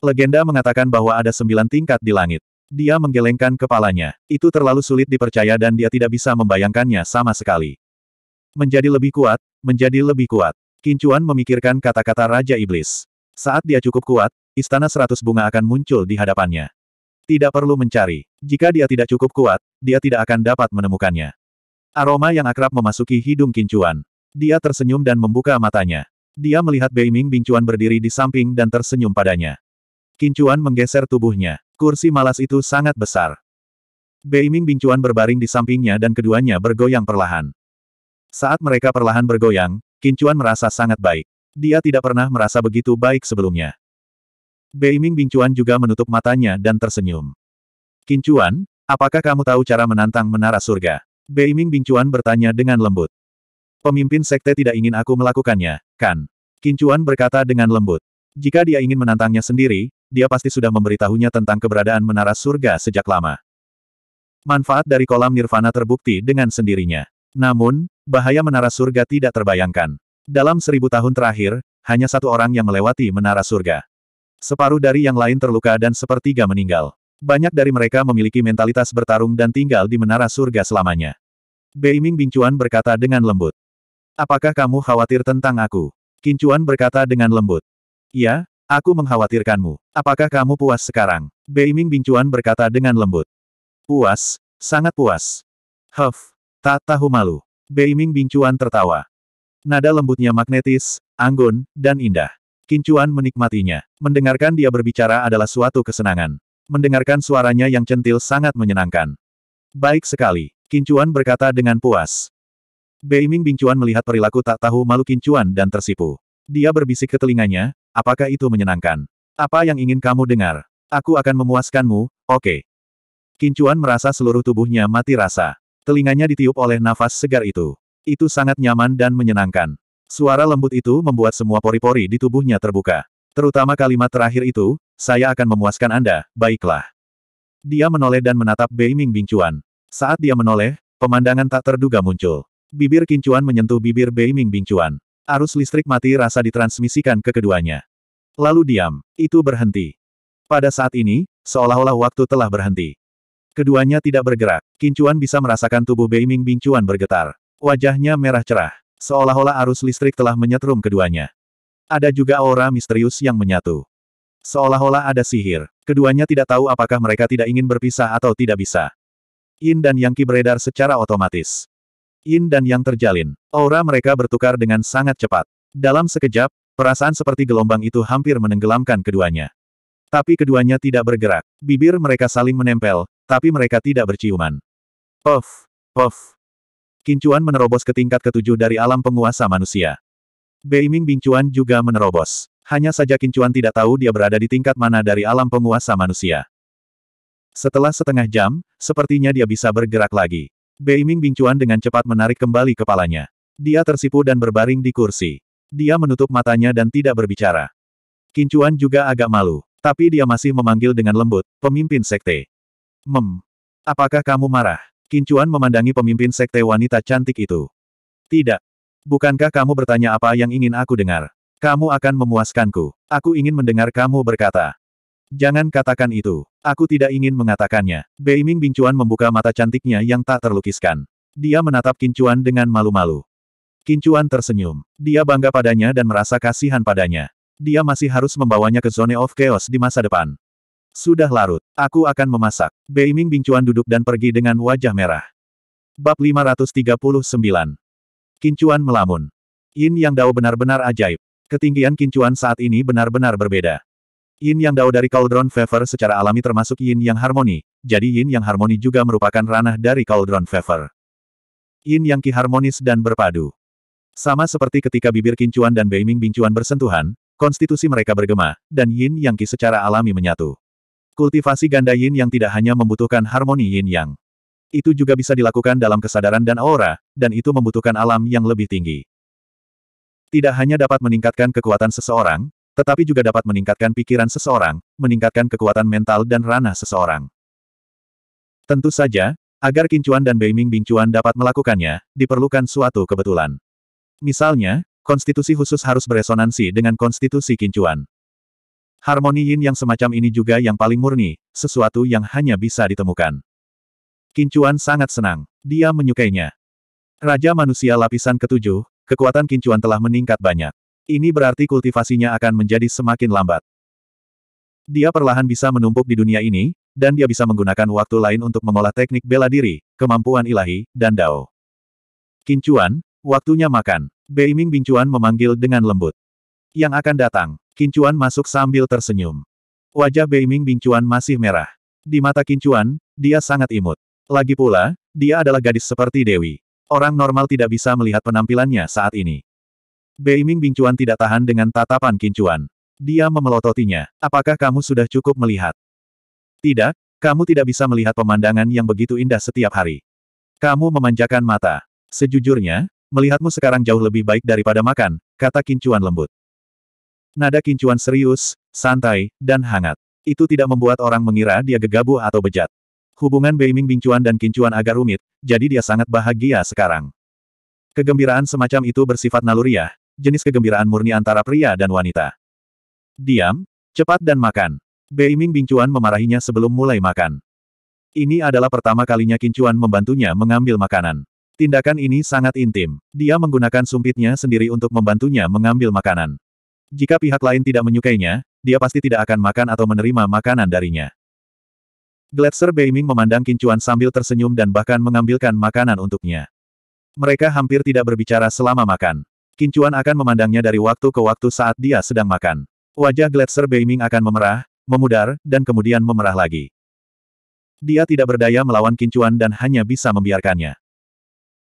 Legenda mengatakan bahwa ada sembilan tingkat di langit. Dia menggelengkan kepalanya. Itu terlalu sulit dipercaya dan dia tidak bisa membayangkannya sama sekali. Menjadi lebih kuat, menjadi lebih kuat. Kincuan memikirkan kata-kata Raja Iblis. Saat dia cukup kuat, istana seratus bunga akan muncul di hadapannya. Tidak perlu mencari. Jika dia tidak cukup kuat, dia tidak akan dapat menemukannya. Aroma yang akrab memasuki hidung Kincuan. Dia tersenyum dan membuka matanya. Dia melihat Bei Beiming Bingcuan berdiri di samping dan tersenyum padanya. Kincuan menggeser tubuhnya. Kursi malas itu sangat besar. Bei Beiming Bingcuan berbaring di sampingnya dan keduanya bergoyang perlahan. Saat mereka perlahan bergoyang, Kincuan merasa sangat baik. Dia tidak pernah merasa begitu baik sebelumnya. Beiming Bingcuan juga menutup matanya dan tersenyum. Kincuan, apakah kamu tahu cara menantang menara surga? Beiming Bingcuan bertanya dengan lembut. Pemimpin sekte tidak ingin aku melakukannya, kan? Kincuan berkata dengan lembut. Jika dia ingin menantangnya sendiri, dia pasti sudah memberitahunya tentang keberadaan menara surga sejak lama. Manfaat dari kolam nirvana terbukti dengan sendirinya. Namun, bahaya menara surga tidak terbayangkan. Dalam seribu tahun terakhir, hanya satu orang yang melewati menara surga. Separuh dari yang lain terluka dan sepertiga meninggal. Banyak dari mereka memiliki mentalitas bertarung dan tinggal di menara surga selamanya. Beiming Bingcuan berkata dengan lembut. Apakah kamu khawatir tentang aku? Kincuan berkata dengan lembut. Ya, aku mengkhawatirkanmu. Apakah kamu puas sekarang? Beiming Bingcuan berkata dengan lembut. Puas, sangat puas. Huff, tak tahu malu. Beiming Bingcuan tertawa. Nada lembutnya magnetis, anggun, dan indah. Kincuan menikmatinya. Mendengarkan dia berbicara adalah suatu kesenangan. Mendengarkan suaranya yang centil sangat menyenangkan. Baik sekali, Kincuan berkata dengan puas. Beiming Bingcuan melihat perilaku tak tahu malu Kincuan dan tersipu. Dia berbisik ke telinganya, apakah itu menyenangkan? Apa yang ingin kamu dengar? Aku akan memuaskanmu, oke. Okay. Kincuan merasa seluruh tubuhnya mati rasa. Telinganya ditiup oleh nafas segar itu. Itu sangat nyaman dan menyenangkan. Suara lembut itu membuat semua pori-pori di tubuhnya terbuka. Terutama kalimat terakhir itu, saya akan memuaskan Anda, baiklah. Dia menoleh dan menatap Bei Ming Bingcuan. Saat dia menoleh, pemandangan tak terduga muncul. Bibir Kincuan menyentuh bibir Bei Ming Bingcuan. Arus listrik mati rasa ditransmisikan ke keduanya. Lalu diam, itu berhenti. Pada saat ini, seolah-olah waktu telah berhenti. Keduanya tidak bergerak, Kincuan bisa merasakan tubuh Bei Ming Bingcuan bergetar. Wajahnya merah cerah. Seolah-olah arus listrik telah menyetrum keduanya. Ada juga aura misterius yang menyatu. Seolah-olah ada sihir. Keduanya tidak tahu apakah mereka tidak ingin berpisah atau tidak bisa. Yin dan Yang Qi beredar secara otomatis. Yin dan Yang terjalin. Aura mereka bertukar dengan sangat cepat. Dalam sekejap, perasaan seperti gelombang itu hampir menenggelamkan keduanya. Tapi keduanya tidak bergerak. Bibir mereka saling menempel, tapi mereka tidak berciuman. Puff, puff, Kincuan menerobos ke tingkat ketujuh dari alam penguasa manusia. Beiming Bingcuan juga menerobos. Hanya saja Kincuan tidak tahu dia berada di tingkat mana dari alam penguasa manusia. Setelah setengah jam, sepertinya dia bisa bergerak lagi. Beiming Bingcuan dengan cepat menarik kembali kepalanya. Dia tersipu dan berbaring di kursi. Dia menutup matanya dan tidak berbicara. Kincuan juga agak malu, tapi dia masih memanggil dengan lembut, pemimpin sekte. Mem, apakah kamu marah? Kincuan memandangi pemimpin sekte wanita cantik itu. Tidak. Bukankah kamu bertanya apa yang ingin aku dengar? Kamu akan memuaskanku. Aku ingin mendengar kamu berkata. Jangan katakan itu. Aku tidak ingin mengatakannya. Beiming Bingcuan membuka mata cantiknya yang tak terlukiskan. Dia menatap Kincuan dengan malu-malu. Kincuan tersenyum. Dia bangga padanya dan merasa kasihan padanya. Dia masih harus membawanya ke zone of chaos di masa depan. Sudah larut. Aku akan memasak. Beiming Bingcuan duduk dan pergi dengan wajah merah. Bab 539. Kincuan melamun. Yin Yang Dao benar-benar ajaib. Ketinggian Kincuan saat ini benar-benar berbeda. Yin Yang Dao dari Cauldron Fever secara alami termasuk Yin Yang Harmoni, jadi Yin Yang Harmoni juga merupakan ranah dari Cauldron Fever. Yin Yang Ki harmonis dan berpadu. Sama seperti ketika bibir Kincuan dan Beiming Bingcuan bersentuhan, konstitusi mereka bergema, dan Yin Yang Ki secara alami menyatu. Kultivasi ganda yin yang tidak hanya membutuhkan harmoni yin yang. Itu juga bisa dilakukan dalam kesadaran dan aura, dan itu membutuhkan alam yang lebih tinggi. Tidak hanya dapat meningkatkan kekuatan seseorang, tetapi juga dapat meningkatkan pikiran seseorang, meningkatkan kekuatan mental dan ranah seseorang. Tentu saja, agar Kincuan dan Beiming Bingcuan dapat melakukannya, diperlukan suatu kebetulan. Misalnya, konstitusi khusus harus beresonansi dengan konstitusi Kincuan. Harmoni yin yang semacam ini juga yang paling murni, sesuatu yang hanya bisa ditemukan. Kincuan sangat senang. Dia menyukainya. Raja manusia lapisan ketujuh, kekuatan kincuan telah meningkat banyak. Ini berarti kultivasinya akan menjadi semakin lambat. Dia perlahan bisa menumpuk di dunia ini, dan dia bisa menggunakan waktu lain untuk mengolah teknik bela diri, kemampuan ilahi, dan dao. Kincuan, waktunya makan. Beiming Bingcuan memanggil dengan lembut. Yang akan datang, Kincuan masuk sambil tersenyum. Wajah Beiming Bingcuan masih merah. Di mata Kincuan, dia sangat imut. Lagi pula, dia adalah gadis seperti Dewi. Orang normal tidak bisa melihat penampilannya saat ini. Beiming Bingcuan tidak tahan dengan tatapan Kincuan. Dia memelototinya. Apakah kamu sudah cukup melihat? Tidak, kamu tidak bisa melihat pemandangan yang begitu indah setiap hari. Kamu memanjakan mata. Sejujurnya, melihatmu sekarang jauh lebih baik daripada makan, kata Kincuan lembut. Nada kincuan serius, santai, dan hangat. Itu tidak membuat orang mengira dia gegabah atau bejat. Hubungan Beiming Bingcuan dan Kincuan agak rumit, jadi dia sangat bahagia sekarang. Kegembiraan semacam itu bersifat naluriah, jenis kegembiraan murni antara pria dan wanita. Diam, cepat dan makan. Beiming Bingcuan memarahinya sebelum mulai makan. Ini adalah pertama kalinya Kincuan membantunya mengambil makanan. Tindakan ini sangat intim. Dia menggunakan sumpitnya sendiri untuk membantunya mengambil makanan. Jika pihak lain tidak menyukainya, dia pasti tidak akan makan atau menerima makanan darinya. Gletser Beiming memandang Kincuan sambil tersenyum dan bahkan mengambilkan makanan untuknya. Mereka hampir tidak berbicara selama makan. Kincuan akan memandangnya dari waktu ke waktu saat dia sedang makan. Wajah Gletser Beiming akan memerah, memudar, dan kemudian memerah lagi. Dia tidak berdaya melawan Kincuan dan hanya bisa membiarkannya.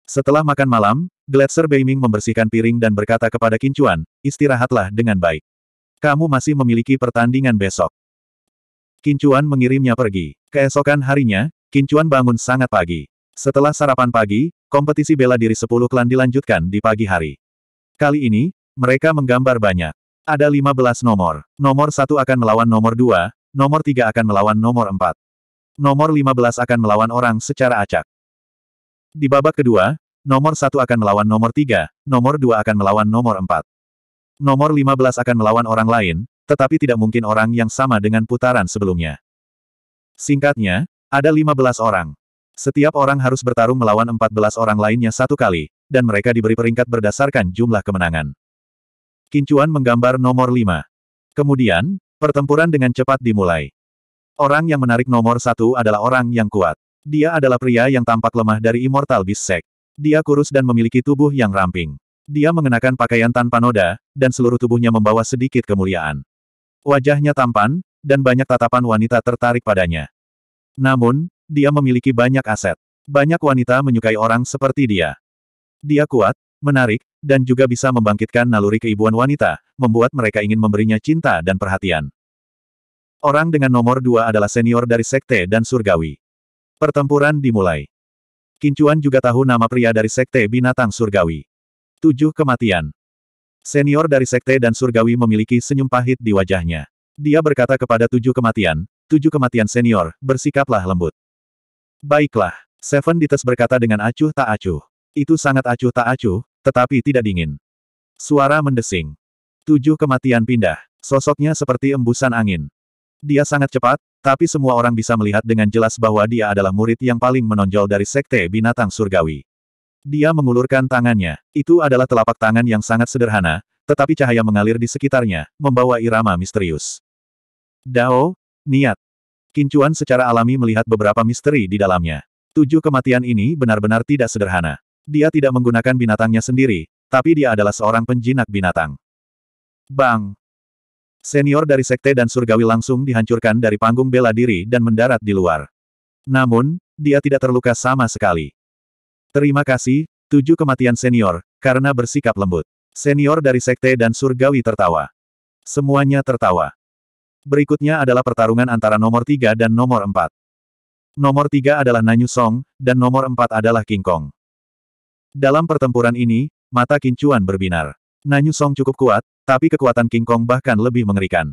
Setelah makan malam, Gletser Beiming membersihkan piring dan berkata kepada Kincuan, istirahatlah dengan baik. Kamu masih memiliki pertandingan besok. Kincuan mengirimnya pergi. Keesokan harinya, Kincuan bangun sangat pagi. Setelah sarapan pagi, kompetisi bela diri sepuluh klan dilanjutkan di pagi hari. Kali ini, mereka menggambar banyak. Ada lima belas nomor. Nomor satu akan melawan nomor dua, nomor tiga akan melawan nomor empat, Nomor lima belas akan melawan orang secara acak. Di babak kedua, Nomor satu akan melawan nomor tiga, nomor dua akan melawan nomor empat, Nomor lima belas akan melawan orang lain, tetapi tidak mungkin orang yang sama dengan putaran sebelumnya. Singkatnya, ada lima belas orang. Setiap orang harus bertarung melawan empat belas orang lainnya satu kali, dan mereka diberi peringkat berdasarkan jumlah kemenangan. Kincuan menggambar nomor lima. Kemudian, pertempuran dengan cepat dimulai. Orang yang menarik nomor satu adalah orang yang kuat. Dia adalah pria yang tampak lemah dari Immortal Beast Sect. Dia kurus dan memiliki tubuh yang ramping. Dia mengenakan pakaian tanpa noda, dan seluruh tubuhnya membawa sedikit kemuliaan. Wajahnya tampan, dan banyak tatapan wanita tertarik padanya. Namun, dia memiliki banyak aset. Banyak wanita menyukai orang seperti dia. Dia kuat, menarik, dan juga bisa membangkitkan naluri keibuan wanita, membuat mereka ingin memberinya cinta dan perhatian. Orang dengan nomor dua adalah senior dari sekte dan surgawi. Pertempuran dimulai. Kincuan juga tahu nama pria dari Sekte Binatang Surgawi. Tujuh kematian. Senior dari Sekte dan Surgawi memiliki senyum pahit di wajahnya. Dia berkata kepada tujuh kematian, tujuh kematian senior, bersikaplah lembut. Baiklah, Seven Dites berkata dengan acuh tak acuh. Itu sangat acuh tak acuh, tetapi tidak dingin. Suara mendesing. Tujuh kematian pindah. Sosoknya seperti embusan angin. Dia sangat cepat, tapi semua orang bisa melihat dengan jelas bahwa dia adalah murid yang paling menonjol dari Sekte Binatang Surgawi. Dia mengulurkan tangannya. Itu adalah telapak tangan yang sangat sederhana, tetapi cahaya mengalir di sekitarnya, membawa irama misterius. Dao, niat. Kincuan secara alami melihat beberapa misteri di dalamnya. Tujuh kematian ini benar-benar tidak sederhana. Dia tidak menggunakan binatangnya sendiri, tapi dia adalah seorang penjinak binatang. Bang! Senior dari Sekte dan Surgawi langsung dihancurkan dari panggung bela diri dan mendarat di luar. Namun, dia tidak terluka sama sekali. Terima kasih, tujuh kematian senior, karena bersikap lembut. Senior dari Sekte dan Surgawi tertawa. Semuanya tertawa. Berikutnya adalah pertarungan antara nomor tiga dan nomor empat. Nomor tiga adalah Nanyu Song, dan nomor empat adalah King Kong. Dalam pertempuran ini, mata Kincuan berbinar. Nanyu Song cukup kuat, tapi kekuatan King Kong bahkan lebih mengerikan.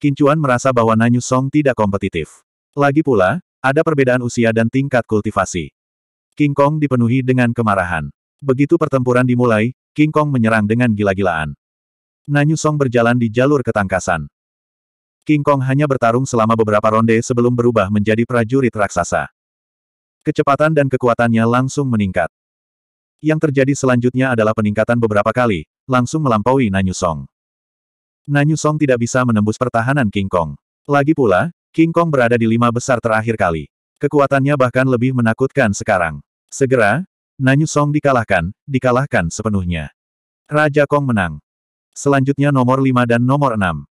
Kincuan merasa bahwa Nanyu Song tidak kompetitif. Lagi pula, ada perbedaan usia dan tingkat kultivasi. King Kong dipenuhi dengan kemarahan. Begitu pertempuran dimulai, King Kong menyerang dengan gila-gilaan. Nanyu Song berjalan di jalur ketangkasan. King Kong hanya bertarung selama beberapa ronde sebelum berubah menjadi prajurit raksasa. Kecepatan dan kekuatannya langsung meningkat. Yang terjadi selanjutnya adalah peningkatan beberapa kali, langsung melampaui Nanyu Song. Nanyu Song tidak bisa menembus pertahanan King Kong. Lagi pula, King Kong berada di lima besar terakhir kali. Kekuatannya bahkan lebih menakutkan sekarang. Segera, Nanyu Song dikalahkan, dikalahkan sepenuhnya. Raja Kong menang. Selanjutnya nomor 5 dan nomor 6.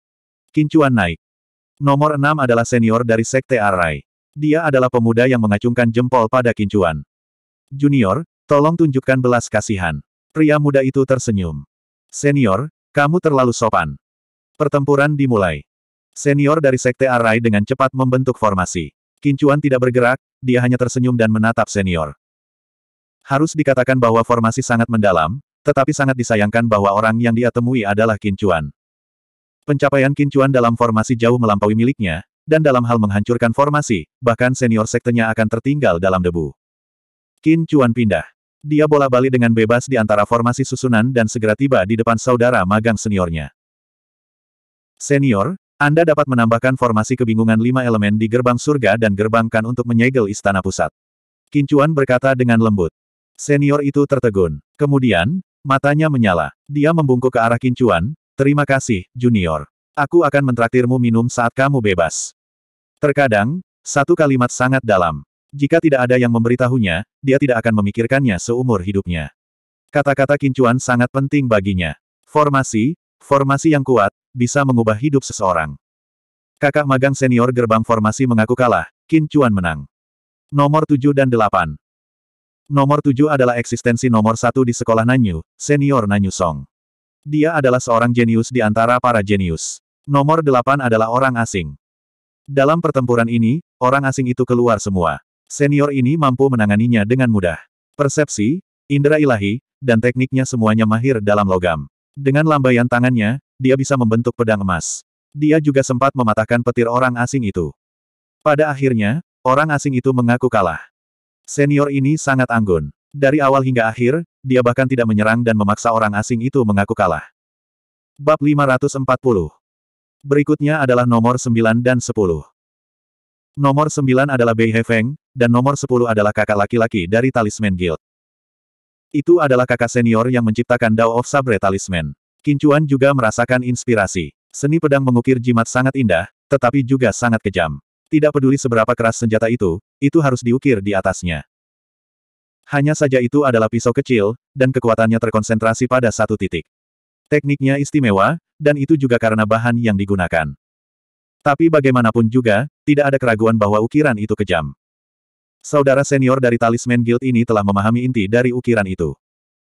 Kincuan naik. Nomor 6 adalah senior dari Sekte Arai. Dia adalah pemuda yang mengacungkan jempol pada Kincuan. Junior, tolong tunjukkan belas kasihan. Pria muda itu tersenyum. Senior, kamu terlalu sopan. Pertempuran dimulai. Senior dari Sekte Arai dengan cepat membentuk formasi. Kincuan tidak bergerak, dia hanya tersenyum dan menatap senior. Harus dikatakan bahwa formasi sangat mendalam, tetapi sangat disayangkan bahwa orang yang dia temui adalah Kincuan. Pencapaian Kincuan dalam formasi jauh melampaui miliknya, dan dalam hal menghancurkan formasi, bahkan senior sektenya akan tertinggal dalam debu. Kincuan pindah. Dia bola balik dengan bebas di antara formasi susunan dan segera tiba di depan saudara magang seniornya. Senior, Anda dapat menambahkan formasi kebingungan lima elemen di gerbang surga dan gerbang kan untuk menyegel istana pusat. Kincuan berkata dengan lembut. Senior itu tertegun. Kemudian, matanya menyala. Dia membungkuk ke arah Kincuan, terima kasih, junior. Aku akan mentraktirmu minum saat kamu bebas. Terkadang, satu kalimat sangat dalam. Jika tidak ada yang memberitahunya, dia tidak akan memikirkannya seumur hidupnya. Kata-kata kincuan sangat penting baginya. Formasi, formasi yang kuat, bisa mengubah hidup seseorang. Kakak magang senior gerbang formasi mengaku kalah, kincuan menang. Nomor 7 dan 8. Nomor 7 adalah eksistensi nomor satu di sekolah Nanyu, senior Nanyu Song. Dia adalah seorang jenius di antara para jenius. Nomor 8 adalah orang asing. Dalam pertempuran ini, orang asing itu keluar semua. Senior ini mampu menanganinya dengan mudah. Persepsi, indera ilahi, dan tekniknya semuanya mahir dalam logam. Dengan lambaian tangannya, dia bisa membentuk pedang emas. Dia juga sempat mematahkan petir orang asing itu. Pada akhirnya, orang asing itu mengaku kalah. Senior ini sangat anggun. Dari awal hingga akhir, dia bahkan tidak menyerang dan memaksa orang asing itu mengaku kalah. Bab 540 Berikutnya adalah nomor 9 dan 10. Nomor 9 adalah Bei Hefeng, dan nomor 10 adalah kakak laki-laki dari Talisman Guild. Itu adalah kakak senior yang menciptakan Dao of Sabre Talisman. Kincuan juga merasakan inspirasi. Seni pedang mengukir jimat sangat indah, tetapi juga sangat kejam. Tidak peduli seberapa keras senjata itu, itu harus diukir di atasnya. Hanya saja itu adalah pisau kecil, dan kekuatannya terkonsentrasi pada satu titik. Tekniknya istimewa, dan itu juga karena bahan yang digunakan. Tapi bagaimanapun juga, tidak ada keraguan bahwa ukiran itu kejam. Saudara senior dari Talisman Guild ini telah memahami inti dari ukiran itu.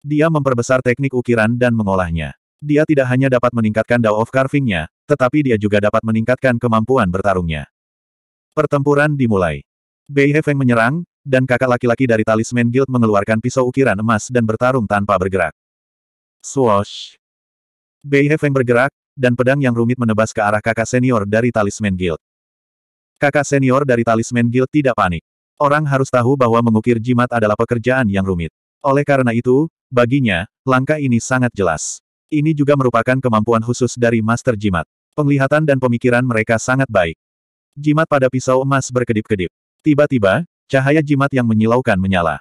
Dia memperbesar teknik ukiran dan mengolahnya. Dia tidak hanya dapat meningkatkan Dao of Carving-nya, tetapi dia juga dapat meningkatkan kemampuan bertarungnya. Pertempuran dimulai. Bei Hefeng menyerang, dan kakak laki-laki dari Talisman Guild mengeluarkan pisau ukiran emas dan bertarung tanpa bergerak. Swoosh! Bei Hefeng bergerak, dan pedang yang rumit menebas ke arah kakak senior dari Talisman Guild. Kakak senior dari Talisman Guild tidak panik. Orang harus tahu bahwa mengukir jimat adalah pekerjaan yang rumit. Oleh karena itu, baginya, langkah ini sangat jelas. Ini juga merupakan kemampuan khusus dari Master Jimat. Penglihatan dan pemikiran mereka sangat baik. Jimat pada pisau emas berkedip-kedip. Tiba-tiba, cahaya jimat yang menyilaukan menyala.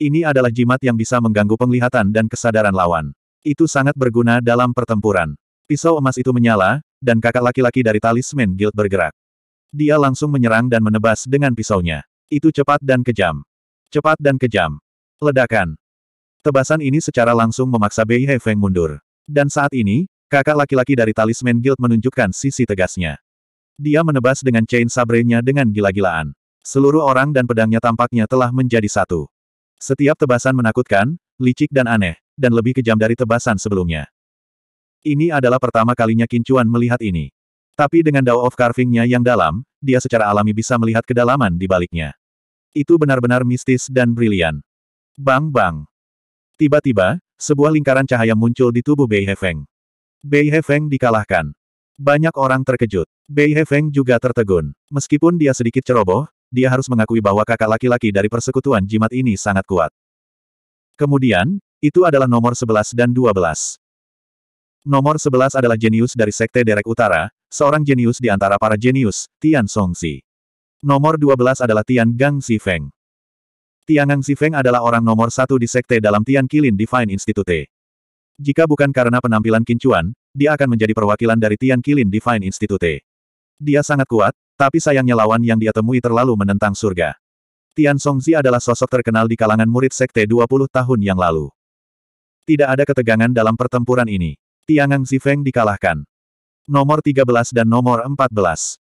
Ini adalah jimat yang bisa mengganggu penglihatan dan kesadaran lawan. Itu sangat berguna dalam pertempuran. Pisau emas itu menyala, dan kakak laki-laki dari talisman guild bergerak. Dia langsung menyerang dan menebas dengan pisaunya. Itu cepat dan kejam. Cepat dan kejam. Ledakan. Tebasan ini secara langsung memaksa Bei He Feng mundur. Dan saat ini, kakak laki-laki dari talisman guild menunjukkan sisi tegasnya. Dia menebas dengan chain sabrenya dengan gila-gilaan. Seluruh orang dan pedangnya tampaknya telah menjadi satu. Setiap tebasan menakutkan, licik dan aneh, dan lebih kejam dari tebasan sebelumnya. Ini adalah pertama kalinya Kincuan melihat ini. Tapi dengan Dao of Carving-nya yang dalam, dia secara alami bisa melihat kedalaman di baliknya. Itu benar-benar mistis dan brilian. Bang-bang. Tiba-tiba, sebuah lingkaran cahaya muncul di tubuh Bei Hefeng. Bei Hefeng dikalahkan. Banyak orang terkejut. Bei Hefeng juga tertegun. Meskipun dia sedikit ceroboh, dia harus mengakui bahwa kakak laki-laki dari persekutuan jimat ini sangat kuat. Kemudian, itu adalah nomor 11 dan 12. Nomor 11 adalah jenius dari Sekte Derek Utara, seorang jenius di antara para jenius, Tian Songzi. Nomor 12 adalah Tian Gang Feng. Tian Gang Feng adalah orang nomor satu di Sekte dalam Tian Kilin Divine Institute. Jika bukan karena penampilan kincuan, dia akan menjadi perwakilan dari Tian Kilin Divine Institute. Dia sangat kuat, tapi sayangnya lawan yang dia temui terlalu menentang surga. Tian Songzi adalah sosok terkenal di kalangan murid Sekte 20 tahun yang lalu. Tidak ada ketegangan dalam pertempuran ini. Tiangang Zifeng dikalahkan. Nomor 13 dan nomor 14.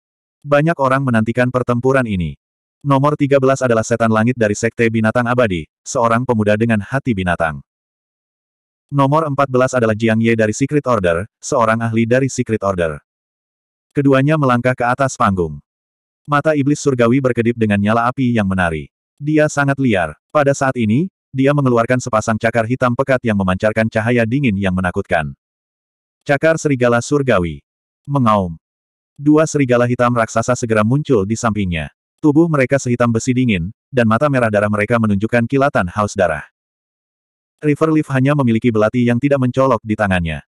Banyak orang menantikan pertempuran ini. Nomor 13 adalah setan langit dari Sekte Binatang Abadi, seorang pemuda dengan hati binatang. Nomor 14 adalah Jiang Ye dari Secret Order, seorang ahli dari Secret Order. Keduanya melangkah ke atas panggung. Mata iblis surgawi berkedip dengan nyala api yang menari. Dia sangat liar. Pada saat ini, dia mengeluarkan sepasang cakar hitam pekat yang memancarkan cahaya dingin yang menakutkan. Cakar serigala surgawi. Mengaum. Dua serigala hitam raksasa segera muncul di sampingnya. Tubuh mereka sehitam besi dingin, dan mata merah darah mereka menunjukkan kilatan haus darah. River Leaf hanya memiliki belati yang tidak mencolok di tangannya.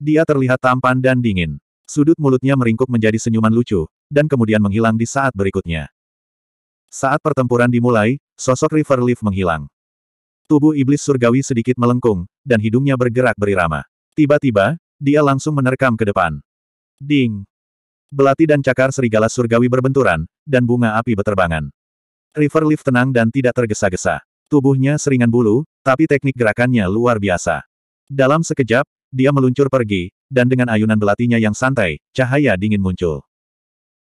Dia terlihat tampan dan dingin. Sudut mulutnya meringkuk menjadi senyuman lucu, dan kemudian menghilang di saat berikutnya. Saat pertempuran dimulai, sosok River Leaf menghilang. Tubuh iblis surgawi sedikit melengkung, dan hidungnya bergerak berirama. Tiba-tiba, dia langsung menerkam ke depan. Ding! Belati dan cakar serigala surgawi berbenturan, dan bunga api beterbangan. Riverleaf tenang dan tidak tergesa-gesa. Tubuhnya seringan bulu, tapi teknik gerakannya luar biasa. Dalam sekejap, dia meluncur pergi, dan dengan ayunan belatinya yang santai, cahaya dingin muncul.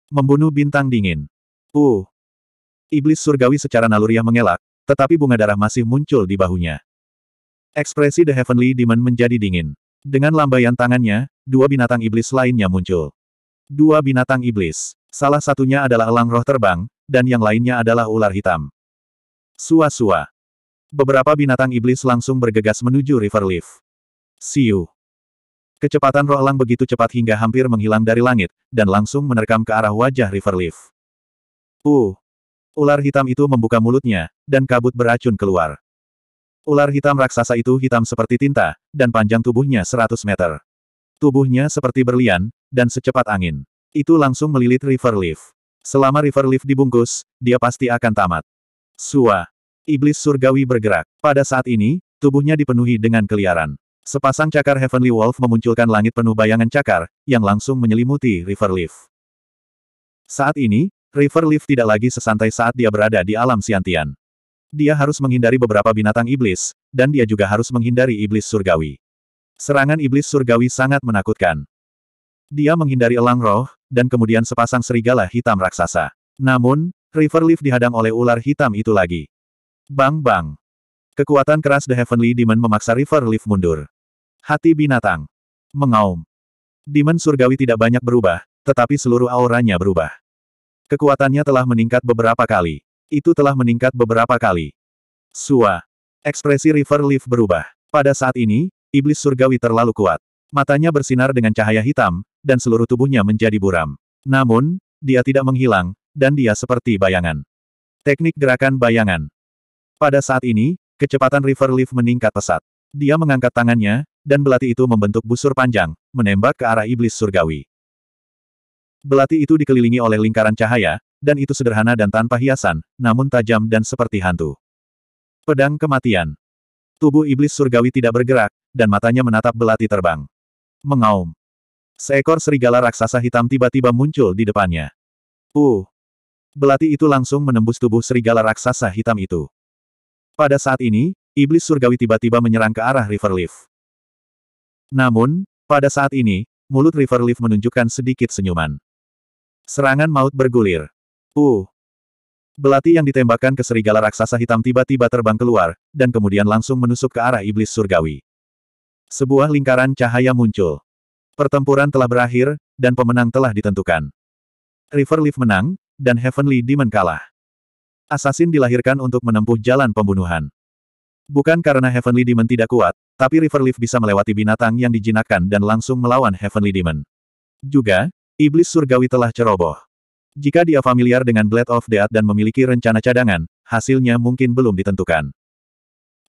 Membunuh bintang dingin. Uh! Iblis surgawi secara naluriah mengelak, tetapi bunga darah masih muncul di bahunya. Ekspresi The Heavenly Demon menjadi dingin. Dengan lambaian tangannya, dua binatang iblis lainnya muncul. Dua binatang iblis. Salah satunya adalah elang roh terbang, dan yang lainnya adalah ular hitam. Sua-sua. Beberapa binatang iblis langsung bergegas menuju River Leaf. Siu. Kecepatan roh elang begitu cepat hingga hampir menghilang dari langit, dan langsung menerkam ke arah wajah River Leaf. Uh. Ular hitam itu membuka mulutnya, dan kabut beracun keluar. Ular hitam raksasa itu hitam seperti tinta, dan panjang tubuhnya 100 meter. Tubuhnya seperti berlian, dan secepat angin. Itu langsung melilit River Leaf. Selama River Leaf dibungkus, dia pasti akan tamat. Sua. Iblis surgawi bergerak. Pada saat ini, tubuhnya dipenuhi dengan keliaran. Sepasang cakar Heavenly Wolf memunculkan langit penuh bayangan cakar, yang langsung menyelimuti River Leaf. Saat ini, River Leaf tidak lagi sesantai saat dia berada di alam siantian. Dia harus menghindari beberapa binatang iblis, dan dia juga harus menghindari iblis surgawi. Serangan iblis surgawi sangat menakutkan. Dia menghindari elang roh, dan kemudian sepasang serigala hitam raksasa. Namun, River Leaf dihadang oleh ular hitam itu lagi. Bang-bang. Kekuatan keras The Heavenly Demon memaksa River Leaf mundur. Hati binatang. Mengaum. Demon surgawi tidak banyak berubah, tetapi seluruh auranya berubah. Kekuatannya telah meningkat beberapa kali. Itu telah meningkat beberapa kali. Sua. Ekspresi River Leaf berubah. Pada saat ini, iblis surgawi terlalu kuat. Matanya bersinar dengan cahaya hitam, dan seluruh tubuhnya menjadi buram. Namun, dia tidak menghilang, dan dia seperti bayangan. Teknik gerakan bayangan. Pada saat ini, kecepatan River Leaf meningkat pesat. Dia mengangkat tangannya, dan belati itu membentuk busur panjang, menembak ke arah iblis surgawi. Belati itu dikelilingi oleh lingkaran cahaya, dan itu sederhana dan tanpa hiasan, namun tajam dan seperti hantu. Pedang kematian. Tubuh iblis surgawi tidak bergerak, dan matanya menatap belati terbang. Mengaum. Seekor serigala raksasa hitam tiba-tiba muncul di depannya. Uh. Belati itu langsung menembus tubuh serigala raksasa hitam itu. Pada saat ini, iblis surgawi tiba-tiba menyerang ke arah Riverleaf. Namun, pada saat ini, mulut Riverleaf menunjukkan sedikit senyuman. Serangan maut bergulir. Uh. Belati yang ditembakkan ke serigala raksasa hitam tiba-tiba terbang keluar, dan kemudian langsung menusuk ke arah iblis surgawi. Sebuah lingkaran cahaya muncul. Pertempuran telah berakhir, dan pemenang telah ditentukan. River Leaf menang, dan Heavenly Demon kalah. Assassin dilahirkan untuk menempuh jalan pembunuhan. Bukan karena Heavenly Demon tidak kuat, tapi River Leaf bisa melewati binatang yang dijinakkan dan langsung melawan Heavenly Demon. Juga, Iblis Surgawi telah ceroboh. Jika dia familiar dengan Blade of Death dan memiliki rencana cadangan, hasilnya mungkin belum ditentukan.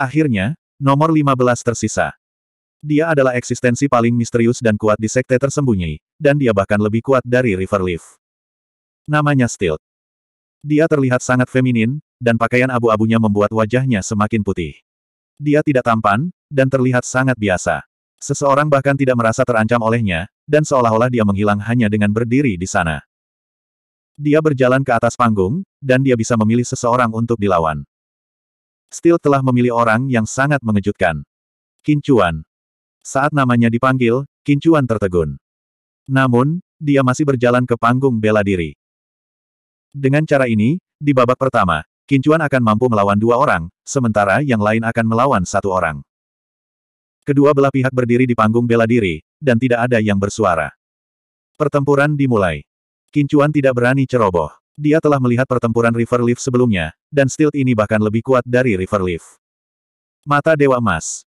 Akhirnya, nomor 15 tersisa. Dia adalah eksistensi paling misterius dan kuat di sekte tersembunyi, dan dia bahkan lebih kuat dari River Leaf. Namanya Stilt. Dia terlihat sangat feminin, dan pakaian abu-abunya membuat wajahnya semakin putih. Dia tidak tampan, dan terlihat sangat biasa. Seseorang bahkan tidak merasa terancam olehnya, dan seolah-olah dia menghilang hanya dengan berdiri di sana. Dia berjalan ke atas panggung, dan dia bisa memilih seseorang untuk dilawan. Steel telah memilih orang yang sangat mengejutkan. Kincuan. Saat namanya dipanggil, Kincuan tertegun. Namun, dia masih berjalan ke panggung bela diri. Dengan cara ini, di babak pertama, Kincuan akan mampu melawan dua orang, sementara yang lain akan melawan satu orang. Kedua belah pihak berdiri di panggung bela diri, dan tidak ada yang bersuara. Pertempuran dimulai. Kincuan tidak berani ceroboh. Dia telah melihat pertempuran River Leaf sebelumnya, dan Stilt ini bahkan lebih kuat dari River Leaf. Mata Dewa Emas.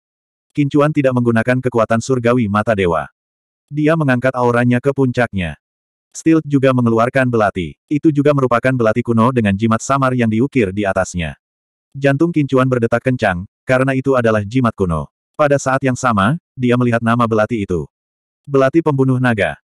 Kincuan tidak menggunakan kekuatan surgawi Mata Dewa. Dia mengangkat auranya ke puncaknya. Stilt juga mengeluarkan belati. Itu juga merupakan belati kuno dengan jimat samar yang diukir di atasnya. Jantung Kincuan berdetak kencang, karena itu adalah jimat kuno. Pada saat yang sama, dia melihat nama belati itu. Belati pembunuh naga.